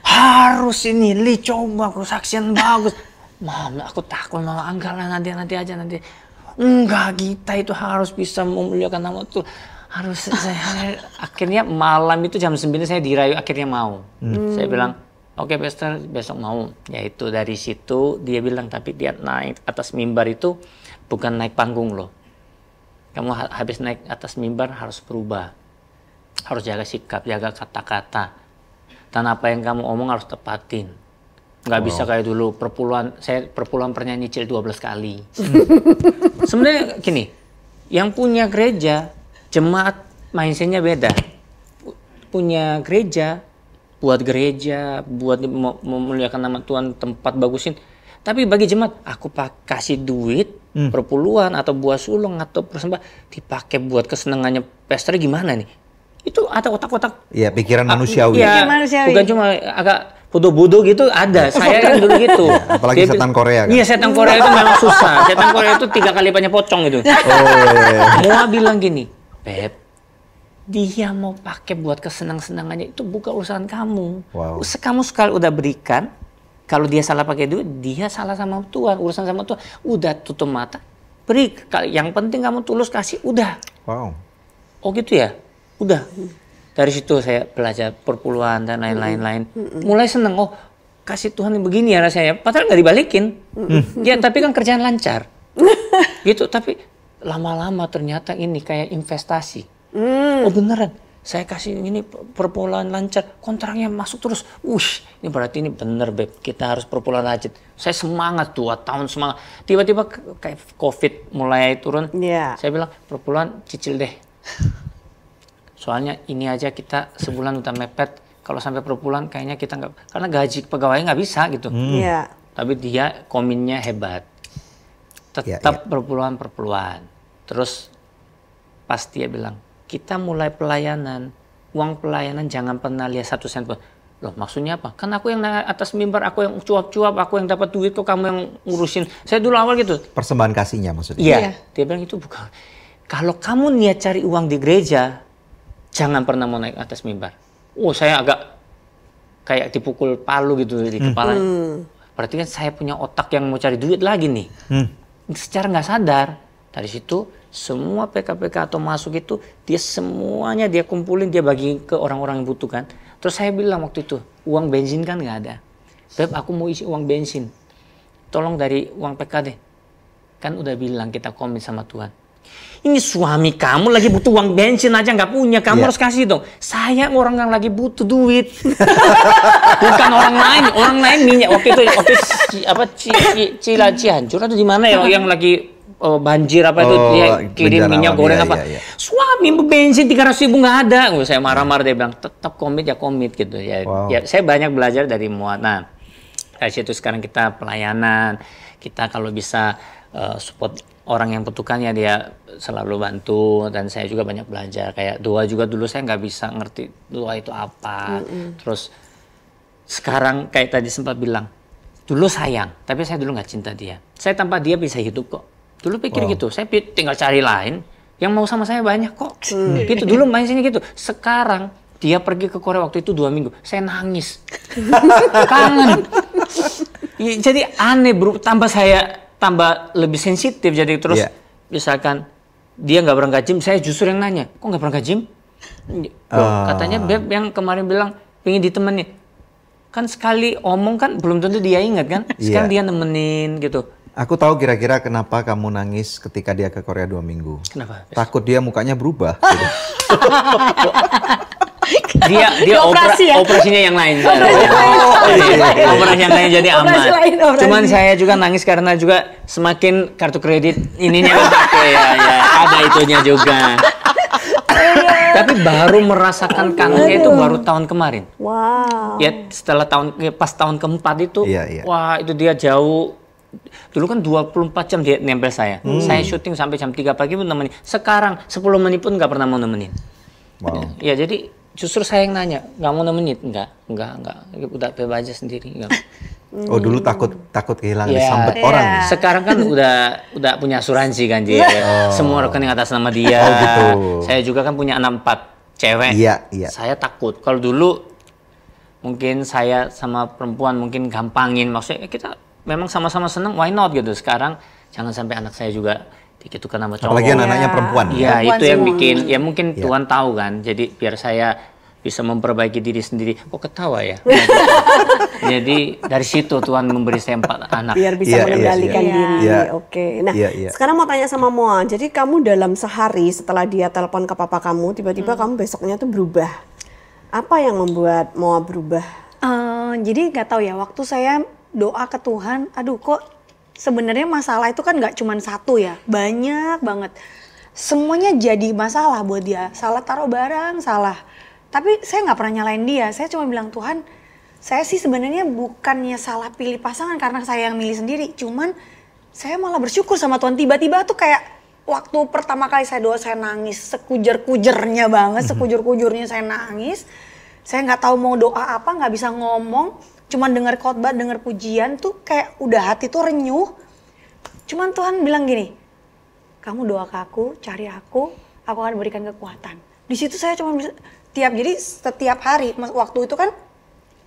S1: harus ini li coba aku saksian bagus mama aku takut mama enggak lah nanti nanti aja nanti enggak kita itu harus bisa memuliakan nama tuh harus saya akhirnya malam itu jam 9 saya dirayu akhirnya mau hmm. saya bilang oke okay, Pastor besok mau yaitu dari situ dia bilang tapi dia naik atas mimbar itu bukan naik panggung loh kamu habis naik atas mimbar harus berubah harus jaga sikap jaga kata-kata dan apa yang kamu omong harus tepatin nggak wow. bisa kayak dulu perpuluhan saya perpuluhan pernah nyicil 12 kali [LAUGHS] sebenarnya gini yang punya gereja jemaat mindsetnya beda punya gereja buat gereja, buat memuliakan nama Tuhan, tempat bagusin. Tapi bagi jemaat, aku kasih duit hmm. perpuluhan atau buah sulung atau persembah dipakai buat kesenangannya pastor gimana nih? Itu
S2: ada otak-otak. Iya, pikiran ah, manusiawi. Iya, manusiawi. bukan
S1: cuma agak
S2: bodoh-bodoh gitu ada. [LAUGHS] Saya kan dulu gitu. Ya, apalagi Dia, setan Korea kan. Iya, setan Korea itu memang susah. Setan
S1: Korea itu tiga kali banyak pocong itu Oh, iya, iya. Mua iya. bilang gini, pep dia mau pakai buat kesenang-senangannya itu bukan urusan kamu. Wow. Kamu sekali udah berikan, kalau dia salah pakai duit, dia salah sama Tuhan, urusan sama Tuhan. Udah tutup mata, beri. Yang penting kamu tulus kasih, udah. Wow. Oh gitu ya, udah. Dari situ saya belajar perpuluhan dan lain-lain. Mulai seneng, oh kasih Tuhan begini ya rasanya. Padahal nggak dibalikin. Hmm. [LAUGHS] Ya tapi kan kerjaan lancar. [LAUGHS] gitu, tapi lama-lama ternyata ini kayak investasi Hmm. Oh beneran, saya kasih ini perpuluhan lancar, kontraknya masuk terus. Wush, ini berarti ini bener Beb, kita harus perpuluhan lancar. Saya semangat dua tahun semangat. Tiba-tiba kayak COVID mulai turun, yeah. saya bilang perpuluhan cicil deh. Soalnya ini aja kita sebulan udah mepet, kalau sampai perpuluhan kayaknya kita nggak, karena gaji pegawai nggak bisa gitu. Hmm. Yeah. Tapi dia kominnya hebat. Iya, Tetap yeah, yeah. perpuluhan-perpuluhan. Terus pasti dia bilang, kita mulai pelayanan, uang pelayanan jangan pernah lihat satu sen pun. Loh maksudnya apa? Kan aku yang naik atas mimbar, aku yang cuap-cuap, aku yang dapat duit kok kamu yang ngurusin. Saya dulu awal gitu.
S2: Persembahan kasihnya maksudnya? Iya. ya.
S1: Dia bilang itu bukan. Kalau kamu niat cari uang di gereja, jangan pernah mau naik atas mimbar. Oh saya agak kayak dipukul palu gitu di hmm. kepala. Hmm. Berarti kan saya punya otak yang mau cari duit lagi nih. Hmm. Secara nggak sadar, dari situ semua PKPK atau masuk itu dia semuanya dia kumpulin dia bagi ke orang-orang yang butuhkan terus saya bilang waktu itu uang bensin kan nggak ada Beb aku mau isi uang bensin tolong dari uang PKD kan udah bilang kita komit sama Tuhan ini suami kamu lagi butuh uang bensin aja nggak punya kamu yeah. harus kasih dong saya orang yang lagi butuh duit [LAUGHS] bukan orang lain orang lain minyak waktu itu waktu itu, apa Cila Cianjur atau di mana ya yang lagi uh, banjir apa itu oh, dia kirim minyak alam, goreng iya, apa iya, iya. suami bensin tiga ratus ribu nggak ada saya marah-marah dia bilang tetap komit ya komit gitu ya wow. ya saya banyak belajar dari muat nah dari situ sekarang kita pelayanan kita kalau bisa uh, support orang yang butuhkan ya dia selalu bantu dan saya juga banyak belajar kayak doa juga dulu saya nggak bisa ngerti doa itu apa mm -hmm. terus sekarang kayak tadi sempat bilang dulu sayang tapi saya dulu nggak cinta dia saya tanpa dia bisa hidup kok Dulu pikir wow. gitu, saya tinggal cari lain yang mau sama saya banyak kok. Hmm. hmm. Gitu dulu main sini gitu. Sekarang dia pergi ke Korea waktu itu dua minggu, saya nangis, [LAUGHS] kangen. Ya, jadi aneh bro, tambah saya tambah lebih sensitif jadi terus yeah. misalkan dia nggak berangkat gym, saya justru yang nanya, kok nggak berangkat gym? uh. Katanya beb yang kemarin bilang pengen ditemenin, kan sekali omong kan belum tentu dia ingat kan, iya. sekarang yeah. dia nemenin gitu
S2: Aku tahu kira-kira kenapa kamu nangis ketika dia ke Korea dua minggu. Kenapa? Takut dia mukanya berubah. [LAUGHS] Gitu. dia dia opera, ya? operasinya yang lain. Operasi, yang lain jadi aman. lain, Cuman
S1: saya juga nangis karena juga semakin kartu kredit ininya [LAUGHS] pakai ya, ya ada itunya juga. Iya. Tapi baru merasakan kangennya itu baru tahun kemarin.
S3: Wow. Ya
S1: setelah tahun ya, pas tahun keempat itu, iya, iya. wah itu dia jauh dulu kan 24 jam dia nempel saya. Hmm. Saya syuting sampai jam 3 pagi pun nemenin. Sekarang 10 menit pun nggak pernah mau nemenin. Wow. Ya jadi justru saya yang nanya, nggak mau nemenin, nggak, nggak, nggak, udah beba aja sendiri. Enggak.
S2: Ya. Oh dulu takut takut kehilangan yeah. disambet yeah. orang.
S1: Sekarang kan [LAUGHS] udah udah punya asuransi kan dia. Ya. Oh. Semua rekening atas nama dia. Oh gitu. Saya juga kan punya enam empat cewek. Iya yeah, iya. Yeah. Saya takut. Kalau dulu mungkin saya sama perempuan mungkin gampangin maksudnya kita memang sama-sama seneng why not gitu sekarang jangan sampai anak saya juga gitu kan nama cowok apalagi iya. anaknya ya. Iya, perempuan Iya, itu yang bikin ya mungkin ya. Tuhan tahu kan jadi biar saya bisa memperbaiki diri sendiri kok ketawa ya [LAUGHS] jadi dari situ Tuhan memberi saya empat anak biar bisa yeah, iya, mengendalikan yeah, yeah. diri yeah.
S3: oke nah yeah, yeah. sekarang mau tanya sama Moa jadi kamu dalam sehari setelah dia telepon ke papa kamu tiba-tiba hmm. kamu besoknya tuh berubah apa yang membuat Moa berubah
S4: uh, jadi nggak tahu ya waktu saya doa ke Tuhan aduh kok sebenarnya masalah itu kan nggak cuma satu ya banyak banget semuanya jadi masalah buat dia salah taruh barang salah tapi saya nggak pernah nyalain dia saya cuma bilang Tuhan saya sih sebenarnya bukannya salah pilih pasangan karena saya yang milih sendiri cuman saya malah bersyukur sama Tuhan tiba-tiba tuh kayak waktu pertama kali saya doa saya nangis sekujer-kujernya banget mhm. sekujur kujurnya saya nangis saya nggak tahu mau doa apa nggak bisa ngomong cuman dengar khotbah, dengar pujian tuh kayak udah hati tuh renyuh. Cuman Tuhan bilang gini, kamu doa ke aku, cari aku, aku akan berikan kekuatan. Di situ saya cuma bisa tiap jadi setiap hari waktu itu kan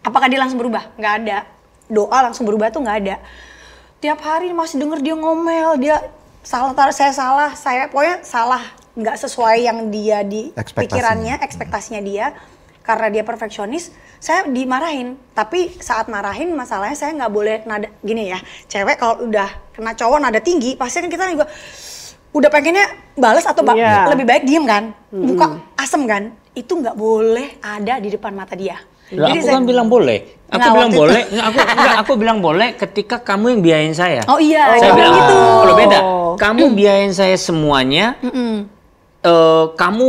S4: apakah dia langsung berubah? Nggak ada. Doa langsung berubah tuh nggak ada. Tiap hari masih denger dia ngomel, dia salah tar, saya salah, saya pokoknya salah nggak sesuai yang dia di pikirannya, ekspektasinya dia karena dia perfeksionis saya dimarahin tapi saat marahin masalahnya saya nggak boleh nada gini ya cewek kalau udah kena cowok nada tinggi pasti kan kita juga udah pengennya balas atau ba yeah. lebih baik diem kan buka mm asem kan itu nggak boleh ada di depan mata dia Loh, Jadi aku saya, kan
S1: bilang boleh. Aku nah, bilang boleh. Enggak, aku enggak, aku bilang boleh ketika kamu yang biayain saya. Oh iya, saya bilang gitu. Kalau beda, kamu biayain saya semuanya. Mm -mm. Uh, kamu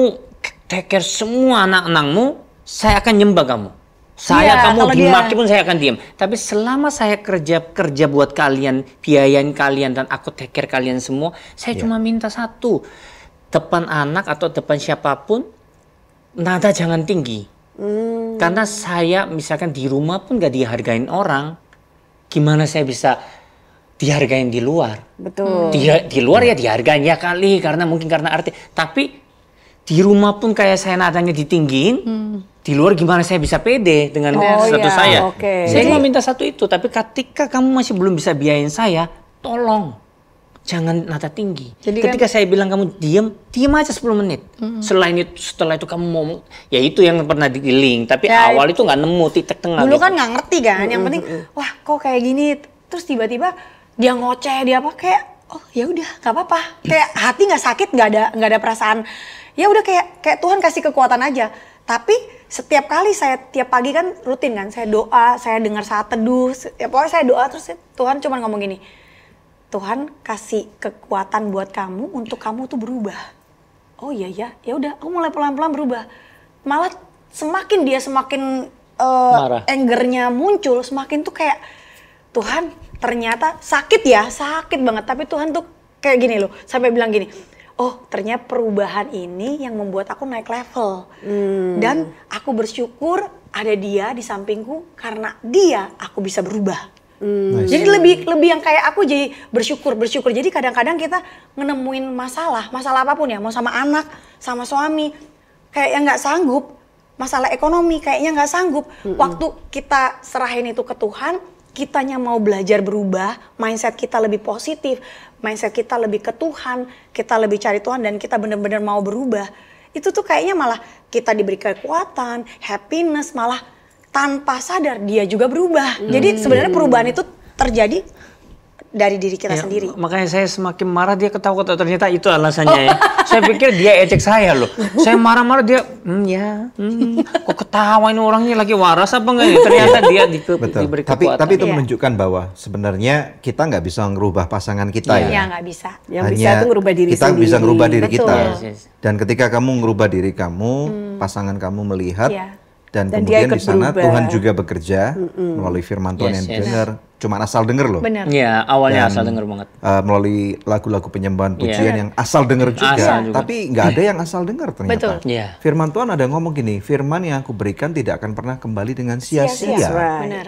S1: take care semua anak-anakmu saya akan nyembah kamu. Saya yeah, kamu dimaki dia... pun saya akan diam. Tapi selama saya kerja kerja buat kalian, biayain kalian dan aku take care kalian semua, saya yeah. cuma minta satu. Depan anak atau depan siapapun nada jangan tinggi. Hmm. Karena saya misalkan di rumah pun gak dihargain orang, gimana saya bisa dihargain di luar? Betul. Di, di luar ya dihargain ya kali karena mungkin karena arti. Tapi di rumah pun kayak saya nadanya ditinggiin hmm. di luar gimana saya bisa pede dengan oh, satu iya. saya okay. saya mau minta satu itu tapi ketika kamu masih belum bisa biayain saya tolong jangan nada tinggi Jadi ketika kan, saya bilang kamu diem, diem aja 10 menit hmm. selain itu setelah itu kamu mau ya itu yang pernah di link tapi ya, awal itu nggak nemu titik tengah dulu gitu. kan
S4: nggak ngerti kan yang penting wah kok kayak gini terus tiba-tiba dia ngoceh dia apa kayak oh ya udah nggak apa-apa kayak hati nggak sakit nggak ada nggak ada perasaan ya udah kayak kayak Tuhan kasih kekuatan aja tapi setiap kali saya tiap pagi kan rutin kan saya doa saya dengar saat teduh ya pokoknya saya doa terus ya, Tuhan cuma ngomong gini Tuhan kasih kekuatan buat kamu untuk kamu tuh berubah oh iya ya ya udah aku mulai pelan-pelan berubah malah semakin dia semakin uh, Marah. angernya muncul semakin tuh kayak Tuhan ternyata sakit ya sakit banget tapi Tuhan tuh kayak gini loh sampai bilang gini oh ternyata perubahan ini yang membuat aku naik level hmm. dan aku bersyukur ada dia di sampingku karena dia aku bisa berubah
S3: Hmm. Jadi lebih
S4: lebih yang kayak aku jadi bersyukur bersyukur. Jadi kadang-kadang kita nemuin masalah masalah apapun ya mau sama anak sama suami kayak yang nggak sanggup masalah ekonomi kayaknya nggak sanggup. Mm Waktu kita serahin itu ke Tuhan, kitanya mau belajar berubah, mindset kita lebih positif, mindset kita lebih ke Tuhan, kita lebih cari Tuhan dan kita benar-benar mau berubah, itu tuh kayaknya malah kita diberi kekuatan, happiness malah tanpa sadar dia juga berubah. Hmm. Jadi sebenarnya perubahan itu terjadi dari diri kita ya, sendiri.
S1: Makanya saya semakin marah dia ketawa ternyata itu alasannya ya. oh. ya. Saya pikir dia ejek saya loh.
S4: [LAUGHS] Saya marah-marah dia, hmm ya,
S1: hmm, kok ketawa ini orangnya lagi waras apa enggak ya? Ternyata dia
S2: di, Betul. diberi kekuatan. Tapi tapi itu iya. menunjukkan bahwa sebenarnya kita nggak bisa ngerubah pasangan kita iya, ya. Iya
S1: nggak bisa. Yang
S3: Hanya bisa itu ngerubah diri kita sendiri. bisa ngerubah diri Betul. kita. Yes,
S2: Dan ketika kamu ngerubah diri kamu, hmm. pasangan kamu melihat. Yeah dan, dan kemudian di sana Tuhan juga bekerja mm -mm. melalui firman Tuhan yes, yang yes. benar cuma asal denger loh. Benar. Iya, awalnya Dan, asal denger banget. Uh, melalui lagu-lagu penyembahan iya. pujian yeah. yang asal denger juga, asal juga. tapi nggak ada yang asal denger ternyata. Betul. Yeah. Firman Tuhan ada ngomong gini, firman yang aku berikan tidak akan pernah kembali dengan sia-sia. Iya. Right. Benar.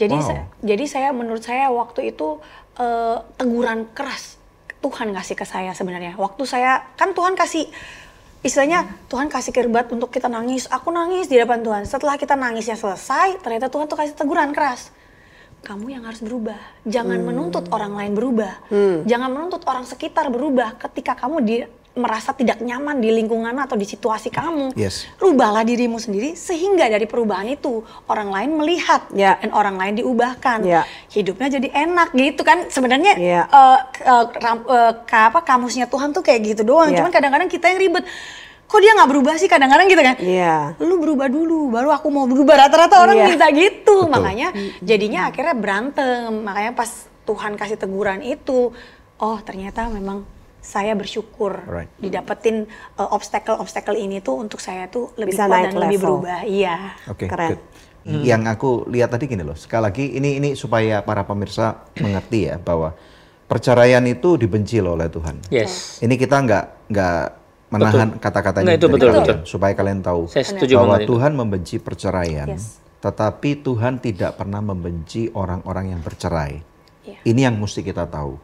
S4: Jadi wow. saya, jadi saya menurut saya waktu itu uh, teguran keras Tuhan ngasih ke saya sebenarnya. Waktu saya kan Tuhan kasih istilahnya hmm. Tuhan kasih kerbat untuk kita nangis. Aku nangis di depan Tuhan. Setelah kita nangisnya selesai, ternyata Tuhan tuh kasih teguran keras kamu yang harus berubah. Jangan hmm. menuntut orang lain berubah. Hmm. Jangan menuntut orang sekitar berubah ketika kamu di merasa tidak nyaman di lingkungan atau di situasi kamu. Yes. Rubahlah dirimu sendiri sehingga dari perubahan itu orang lain melihat yeah. dan orang lain diubahkan. Yeah. Hidupnya jadi enak gitu kan. Sebenarnya yeah. uh, uh, uh, apa kamusnya Tuhan tuh kayak gitu doang. Yeah. Cuman kadang-kadang kita yang ribet kok dia nggak berubah sih kadang-kadang gitu kan? Iya. Yeah. Lu berubah dulu, baru aku mau berubah. Rata-rata orang yeah. minta gitu, Betul. makanya jadinya akhirnya berantem. Makanya pas Tuhan kasih teguran itu, oh ternyata memang saya bersyukur right. didapetin uh, eh, obstacle obstacle ini tuh untuk saya tuh lebih Bisa kuat dan level. lebih berubah. Iya. Oke. Okay, Keren. Good.
S2: Hmm. Yang aku lihat tadi gini loh, sekali lagi ini ini supaya para pemirsa mengerti ya bahwa perceraian itu dibenci loh oleh Tuhan. Yes. Ini kita nggak nggak menahan kata-katanya nah, itu betul, kalian, supaya kalian tahu bahwa Tuhan itu. membenci perceraian, yes. tetapi Tuhan tidak pernah membenci orang-orang yang bercerai. Yeah. Ini yang mesti kita tahu.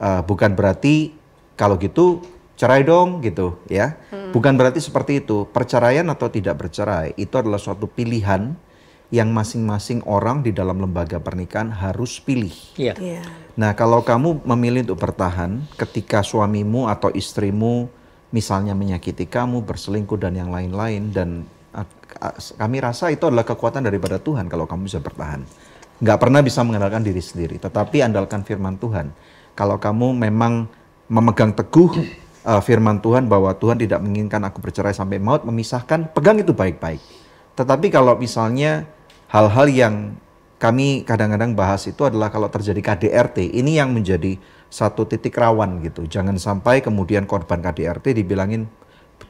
S2: Uh, bukan berarti kalau gitu cerai dong gitu ya. Hmm. Bukan berarti seperti itu. Perceraian atau tidak bercerai itu adalah suatu pilihan yang masing-masing orang di dalam lembaga pernikahan harus pilih. Yeah. Yeah. Nah, kalau kamu memilih untuk bertahan ketika suamimu atau istrimu misalnya menyakiti kamu, berselingkuh dan yang lain-lain dan ah, ah, kami rasa itu adalah kekuatan daripada Tuhan kalau kamu bisa bertahan. Nggak pernah bisa mengandalkan diri sendiri, tetapi andalkan firman Tuhan. Kalau kamu memang memegang teguh uh, firman Tuhan bahwa Tuhan tidak menginginkan aku bercerai sampai maut, memisahkan, pegang itu baik-baik. Tetapi kalau misalnya hal-hal yang kami kadang-kadang bahas itu adalah kalau terjadi KDRT, ini yang menjadi satu titik rawan gitu. Jangan sampai kemudian korban KDRT dibilangin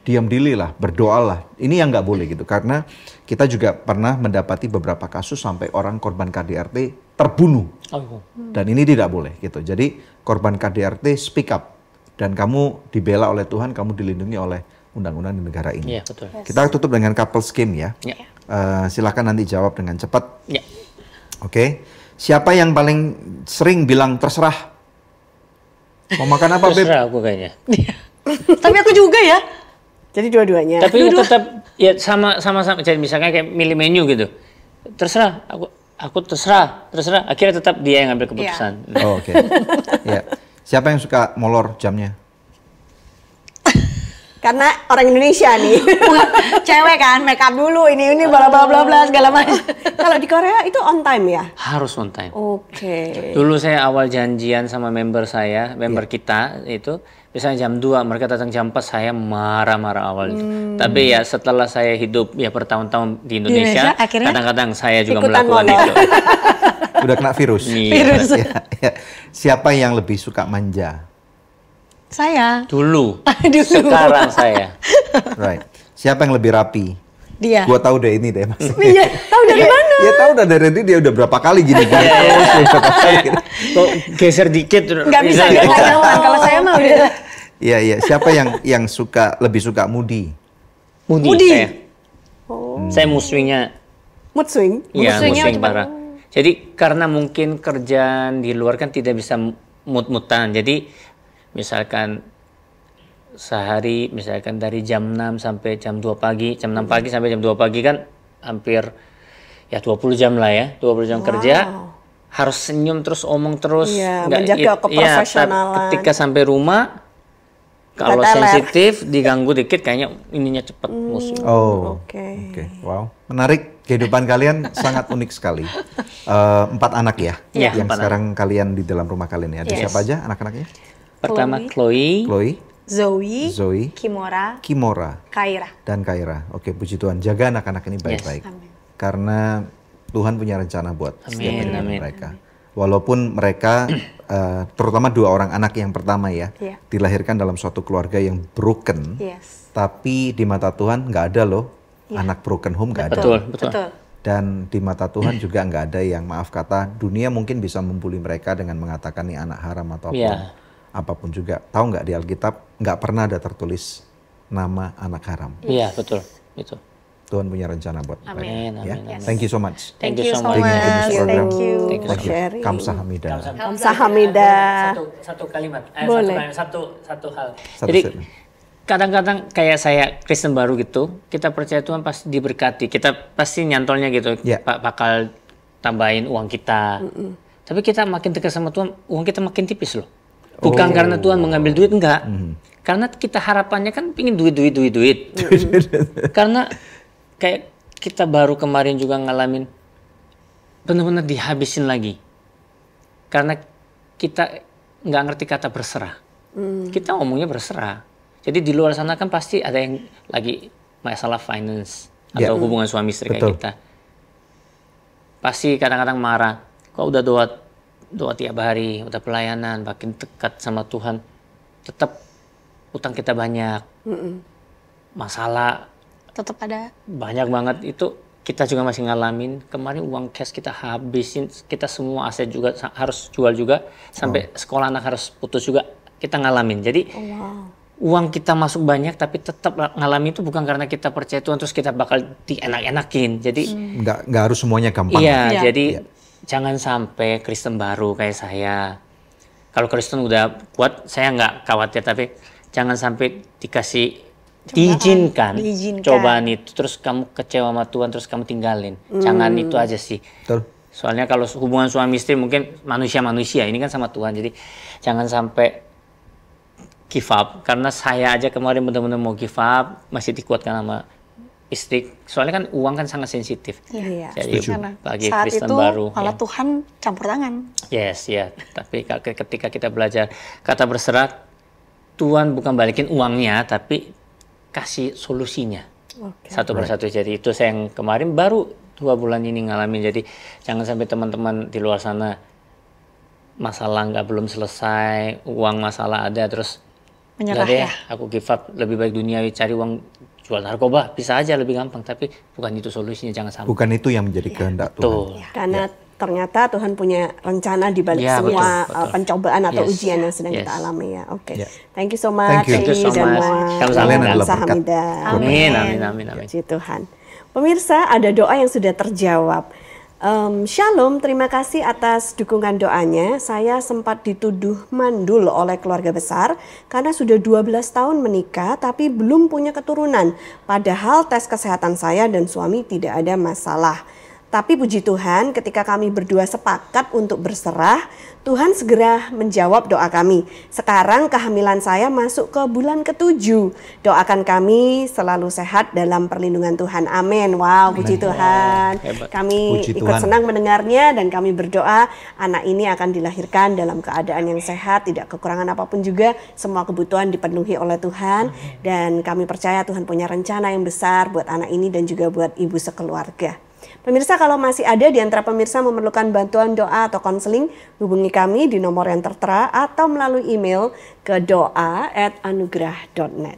S2: diam diri lah, berdoalah. Ini yang nggak boleh gitu karena kita juga pernah mendapati beberapa kasus sampai orang korban KDRT terbunuh. Dan ini tidak boleh gitu. Jadi korban KDRT speak up dan kamu dibela oleh Tuhan, kamu dilindungi oleh undang-undang di negara ini. Ya,
S1: betul. Yes. Kita
S2: tutup dengan couple scheme ya. ya. Uh, silakan nanti jawab dengan cepat. Ya. Oke. Okay. Siapa yang paling sering bilang terserah Mau makan apa, Beb? Terserah aku kayaknya.
S3: [LAUGHS] Tapi aku juga ya. Jadi dua-duanya. Tapi dua
S1: tetap ya sama sama sama. Jadi misalnya kayak milih menu gitu. Terserah aku aku terserah terserah. Akhirnya tetap dia yang ambil keputusan.
S2: Yeah. Oh, Oke. Okay. Iya. Yeah. Siapa yang suka molor jamnya?
S3: karena orang Indonesia nih [LAUGHS] cewek kan make dulu ini ini bla bla bla bla segala macam [LAUGHS] kalau di Korea itu on time ya
S1: harus on time
S3: oke okay. dulu saya
S1: awal janjian sama member saya member yeah. kita itu misalnya jam 2 mereka datang jam 4 saya marah-marah awal hmm. itu. Tapi ya setelah saya hidup ya bertahun-tahun di Indonesia, kadang-kadang saya juga melakukan mono. itu.
S2: [LAUGHS] Udah kena virus. Iya. Virus. Ya, ya. Siapa yang lebih suka manja? Saya. Dulu.
S4: [LAUGHS] Dulu. Sekarang
S2: saya. [LAUGHS] Right. Siapa yang lebih rapi? Dia. Gua tahu deh ini deh mas.
S4: Iya. Tahu dari iya. mana?
S2: Iya tahu udah dari dia udah berapa kali gini [LAUGHS] kan? iya, iya, gini. Kok geser dikit. Gak bisa. bisa. Gitu. Kalau saya mau dia. Iya iya. Siapa yang yang suka lebih suka mudi? Mudi. mudi. Saya.
S1: Oh. Hmm. Saya muswingnya. Mood swing? Iya, mood swing parah. Jadi karena mungkin kerjaan di luar kan tidak bisa mut-mutan. Jadi misalkan sehari misalkan dari jam 6 sampai jam 2 pagi jam 6 pagi sampai jam 2 pagi kan hampir ya 20 jam lah ya 20 jam wow. kerja harus senyum terus omong terus Iya, gak, menjaga ya, ketika sampai rumah kalau sensitif diganggu dikit kayaknya ininya cepat hmm, musuh oh
S2: oke okay. okay. wow menarik kehidupan kalian [LAUGHS] sangat unik sekali uh, empat anak ya, ya yang sekarang anak. kalian di dalam rumah kalian ya ada yes. siapa aja anak-anaknya Pertama Chloe. Chloe. Zoe, Zoe,
S4: Kimora, Kimora, Kaira,
S2: dan Kaira. Oke, puji Tuhan, jaga anak-anak ini baik-baik. Yes. Karena Tuhan punya rencana buat amin, setiap amin. mereka. Walaupun mereka, uh, [CLEARS THROAT] terutama dua orang anak yang pertama ya, yeah. dilahirkan dalam suatu keluarga yang broken. Yes. Tapi di mata Tuhan nggak ada loh yeah. anak broken home nggak ada. Betul, betul. dan di mata Tuhan juga nggak ada yang maaf kata dunia mungkin bisa membuli mereka dengan mengatakan nih anak haram atau apa. Yeah apapun juga. Tahu nggak di Alkitab nggak pernah ada tertulis nama anak haram. Iya betul itu. Tuhan punya rencana buat Amin. Ya? Amin. Ya. Yes. Thank you so much. Thank, you so much. Thank you. Thank you. Thank you. Thank you. Thank
S1: you. Satu, satu kalimat. Eh, Boleh. Satu, satu, satu hal. Satu Jadi kadang-kadang kayak saya Kristen baru gitu, kita percaya Tuhan pasti diberkati. Kita pasti nyantolnya gitu. Yeah. Pak bakal tambahin uang kita. Mm -mm. Tapi kita makin dekat sama Tuhan, uang kita makin tipis loh. Bukan oh. karena Tuhan mengambil duit enggak. Hmm. Karena kita harapannya kan pingin duit duit duit duit. [LAUGHS] karena kayak kita baru kemarin juga ngalamin benar-benar dihabisin lagi. Karena kita nggak ngerti kata berserah. Mm. Kita ngomongnya berserah. Jadi di luar sana kan pasti ada yang lagi masalah finance atau yeah. hubungan suami istri kayak kita. Pasti kadang-kadang marah. Kok udah doa doa tiap hari, udah pelayanan, makin dekat sama Tuhan, tetap utang kita banyak, Mm-mm. masalah tetap ada banyak banget itu kita juga masih ngalamin kemarin uang cash kita habisin kita semua aset juga harus jual juga sampai oh. sekolah anak harus putus juga kita ngalamin jadi oh, wow. uang kita masuk banyak tapi tetap ngalamin itu bukan karena kita percaya Tuhan terus kita bakal
S2: dienak-enakin jadi nggak nggak harus semuanya gampang iya ya.
S1: jadi iya jangan sampai Kristen baru kayak saya. Kalau Kristen udah kuat, saya nggak khawatir. Tapi jangan sampai dikasih cobaan, diizinkan, diizinkan cobaan itu. Terus kamu kecewa sama Tuhan, terus kamu tinggalin. Hmm. Jangan itu aja sih. Betul. Soalnya kalau hubungan suami istri mungkin manusia-manusia, ini kan sama Tuhan. Jadi jangan sampai give up. Karena saya aja kemarin benar-benar mau give up, masih dikuatkan sama istri soalnya kan uang kan sangat sensitif
S4: iya. iya. jadi bagi saat Kristen itu baru ya. Tuhan campur tangan
S1: yes ya tapi ketika kita belajar kata berserat Tuhan bukan balikin uangnya tapi kasih solusinya okay. satu persatu jadi itu saya yang kemarin baru dua bulan ini ngalamin jadi jangan sampai teman-teman di luar sana masalah nggak belum selesai uang masalah ada terus menyerah ya, ya aku give up lebih baik dunia cari uang jual narkoba bisa aja lebih gampang tapi bukan itu solusinya jangan sampai
S2: bukan itu yang menjadi ya. kehendak Tuhan ya.
S3: karena ya. ternyata Tuhan punya rencana di balik ya, semua betul, betul. Uh, pencobaan atau yes. ujian yang sedang yes. kita alami ya oke okay. Iya.
S2: yeah. thank you so much thank you, thank you so much amin amin amin amin
S3: puji Tuhan pemirsa ada doa yang sudah terjawab Um, Shalom, terima kasih atas dukungan doanya. Saya sempat dituduh mandul oleh keluarga besar karena sudah 12 tahun menikah tapi belum punya keturunan. Padahal tes kesehatan saya dan suami tidak ada masalah. Tapi puji Tuhan, ketika kami berdua sepakat untuk berserah, Tuhan segera menjawab doa kami. Sekarang kehamilan saya masuk ke bulan ketujuh. Doakan kami selalu sehat dalam perlindungan Tuhan. Amin. Wow, puji Amen. Tuhan. Hebat. Kami puji ikut Tuhan. senang mendengarnya dan kami berdoa anak ini akan dilahirkan dalam keadaan yang sehat, tidak kekurangan apapun juga, semua kebutuhan dipenuhi oleh Tuhan dan kami percaya Tuhan punya rencana yang besar buat anak ini dan juga buat ibu sekeluarga. Pemirsa kalau masih ada di antara pemirsa memerlukan bantuan doa atau konseling, hubungi kami di nomor yang tertera atau melalui email ke doa@anugerah.net. 2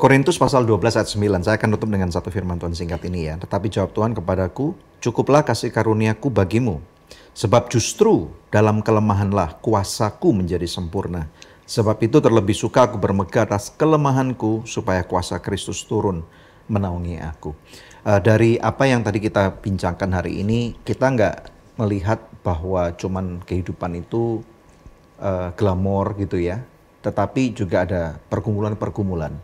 S2: Korintus pasal 12 ayat 9. Saya akan tutup dengan satu firman Tuhan singkat ini ya. Tetapi jawab Tuhan kepadaku, cukuplah kasih karuniaku bagimu. Sebab justru dalam kelemahanlah kuasaku menjadi sempurna. Sebab itu terlebih suka aku bermegah atas kelemahanku supaya kuasa Kristus turun menaungi aku uh, dari apa yang tadi kita bincangkan hari ini kita nggak melihat bahwa cuman kehidupan itu uh, glamor gitu ya tetapi juga ada pergumulan-pergumulan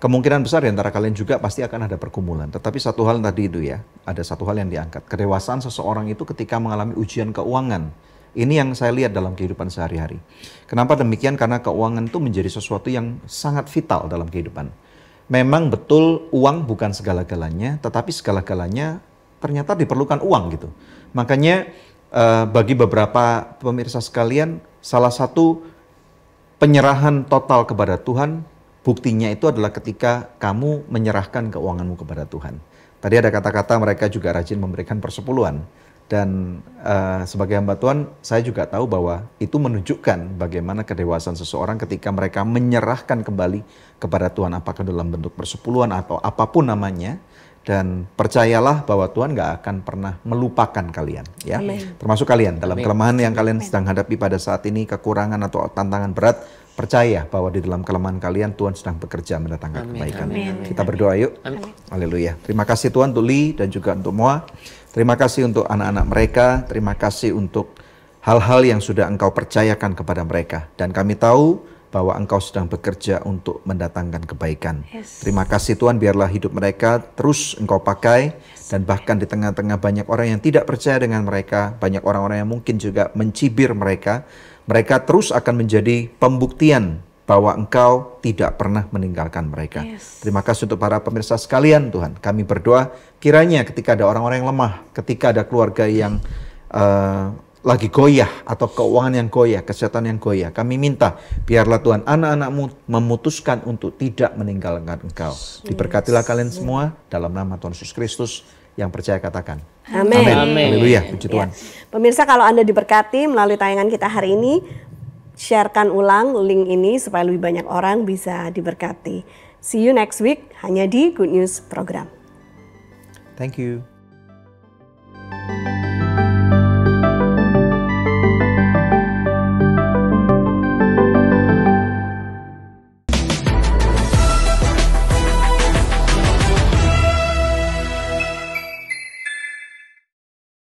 S2: kemungkinan besar di antara kalian juga pasti akan ada pergumulan tetapi satu hal tadi itu ya ada satu hal yang diangkat kedewasaan seseorang itu ketika mengalami ujian keuangan ini yang saya lihat dalam kehidupan sehari-hari. Kenapa demikian? Karena keuangan itu menjadi sesuatu yang sangat vital dalam kehidupan memang betul uang bukan segala-galanya, tetapi segala-galanya ternyata diperlukan uang gitu. Makanya uh, bagi beberapa pemirsa sekalian, salah satu penyerahan total kepada Tuhan buktinya itu adalah ketika kamu menyerahkan keuanganmu kepada Tuhan. Tadi ada kata-kata mereka juga rajin memberikan persepuluhan. Dan uh, sebagai hamba Tuhan, saya juga tahu bahwa itu menunjukkan bagaimana kedewasaan seseorang ketika mereka menyerahkan kembali kepada Tuhan, apakah dalam bentuk persepuluhan atau apapun namanya. Dan percayalah bahwa Tuhan gak akan pernah melupakan kalian, ya, Amen. termasuk kalian dalam Amen. kelemahan yang kalian Amen. sedang hadapi pada saat ini, kekurangan atau tantangan berat, percaya bahwa di dalam kelemahan kalian Tuhan sedang bekerja mendatangkan Amin. kebaikan. Amen. Kita berdoa yuk. Amin. Haleluya. Terima kasih Tuhan untuk Li dan juga untuk Moa. Terima kasih untuk anak-anak mereka, terima kasih untuk hal-hal yang sudah Engkau percayakan kepada mereka. Dan kami tahu bahwa Engkau sedang bekerja untuk mendatangkan kebaikan. Yes. Terima kasih Tuhan, biarlah hidup mereka terus Engkau pakai yes. dan bahkan di tengah-tengah banyak orang yang tidak percaya dengan mereka, banyak orang-orang yang mungkin juga mencibir mereka, mereka terus akan menjadi pembuktian bahwa engkau tidak pernah meninggalkan mereka. Yes. Terima kasih untuk para pemirsa sekalian Tuhan. Kami berdoa kiranya ketika ada orang-orang yang lemah, ketika ada keluarga yang uh, lagi goyah atau keuangan yang goyah, kesehatan yang goyah. Kami minta biarlah Tuhan anak-anakmu memutuskan untuk tidak meninggalkan engkau. Diberkatilah kalian semua dalam nama Tuhan Yesus Kristus yang percaya katakan. Amin. Amin. Haleluya, puji iya. Tuhan. Ya.
S3: Pemirsa kalau Anda diberkati melalui tayangan kita hari ini, sharekan ulang link ini supaya lebih banyak orang bisa diberkati. See you next week hanya di Good News Program.
S2: Thank you.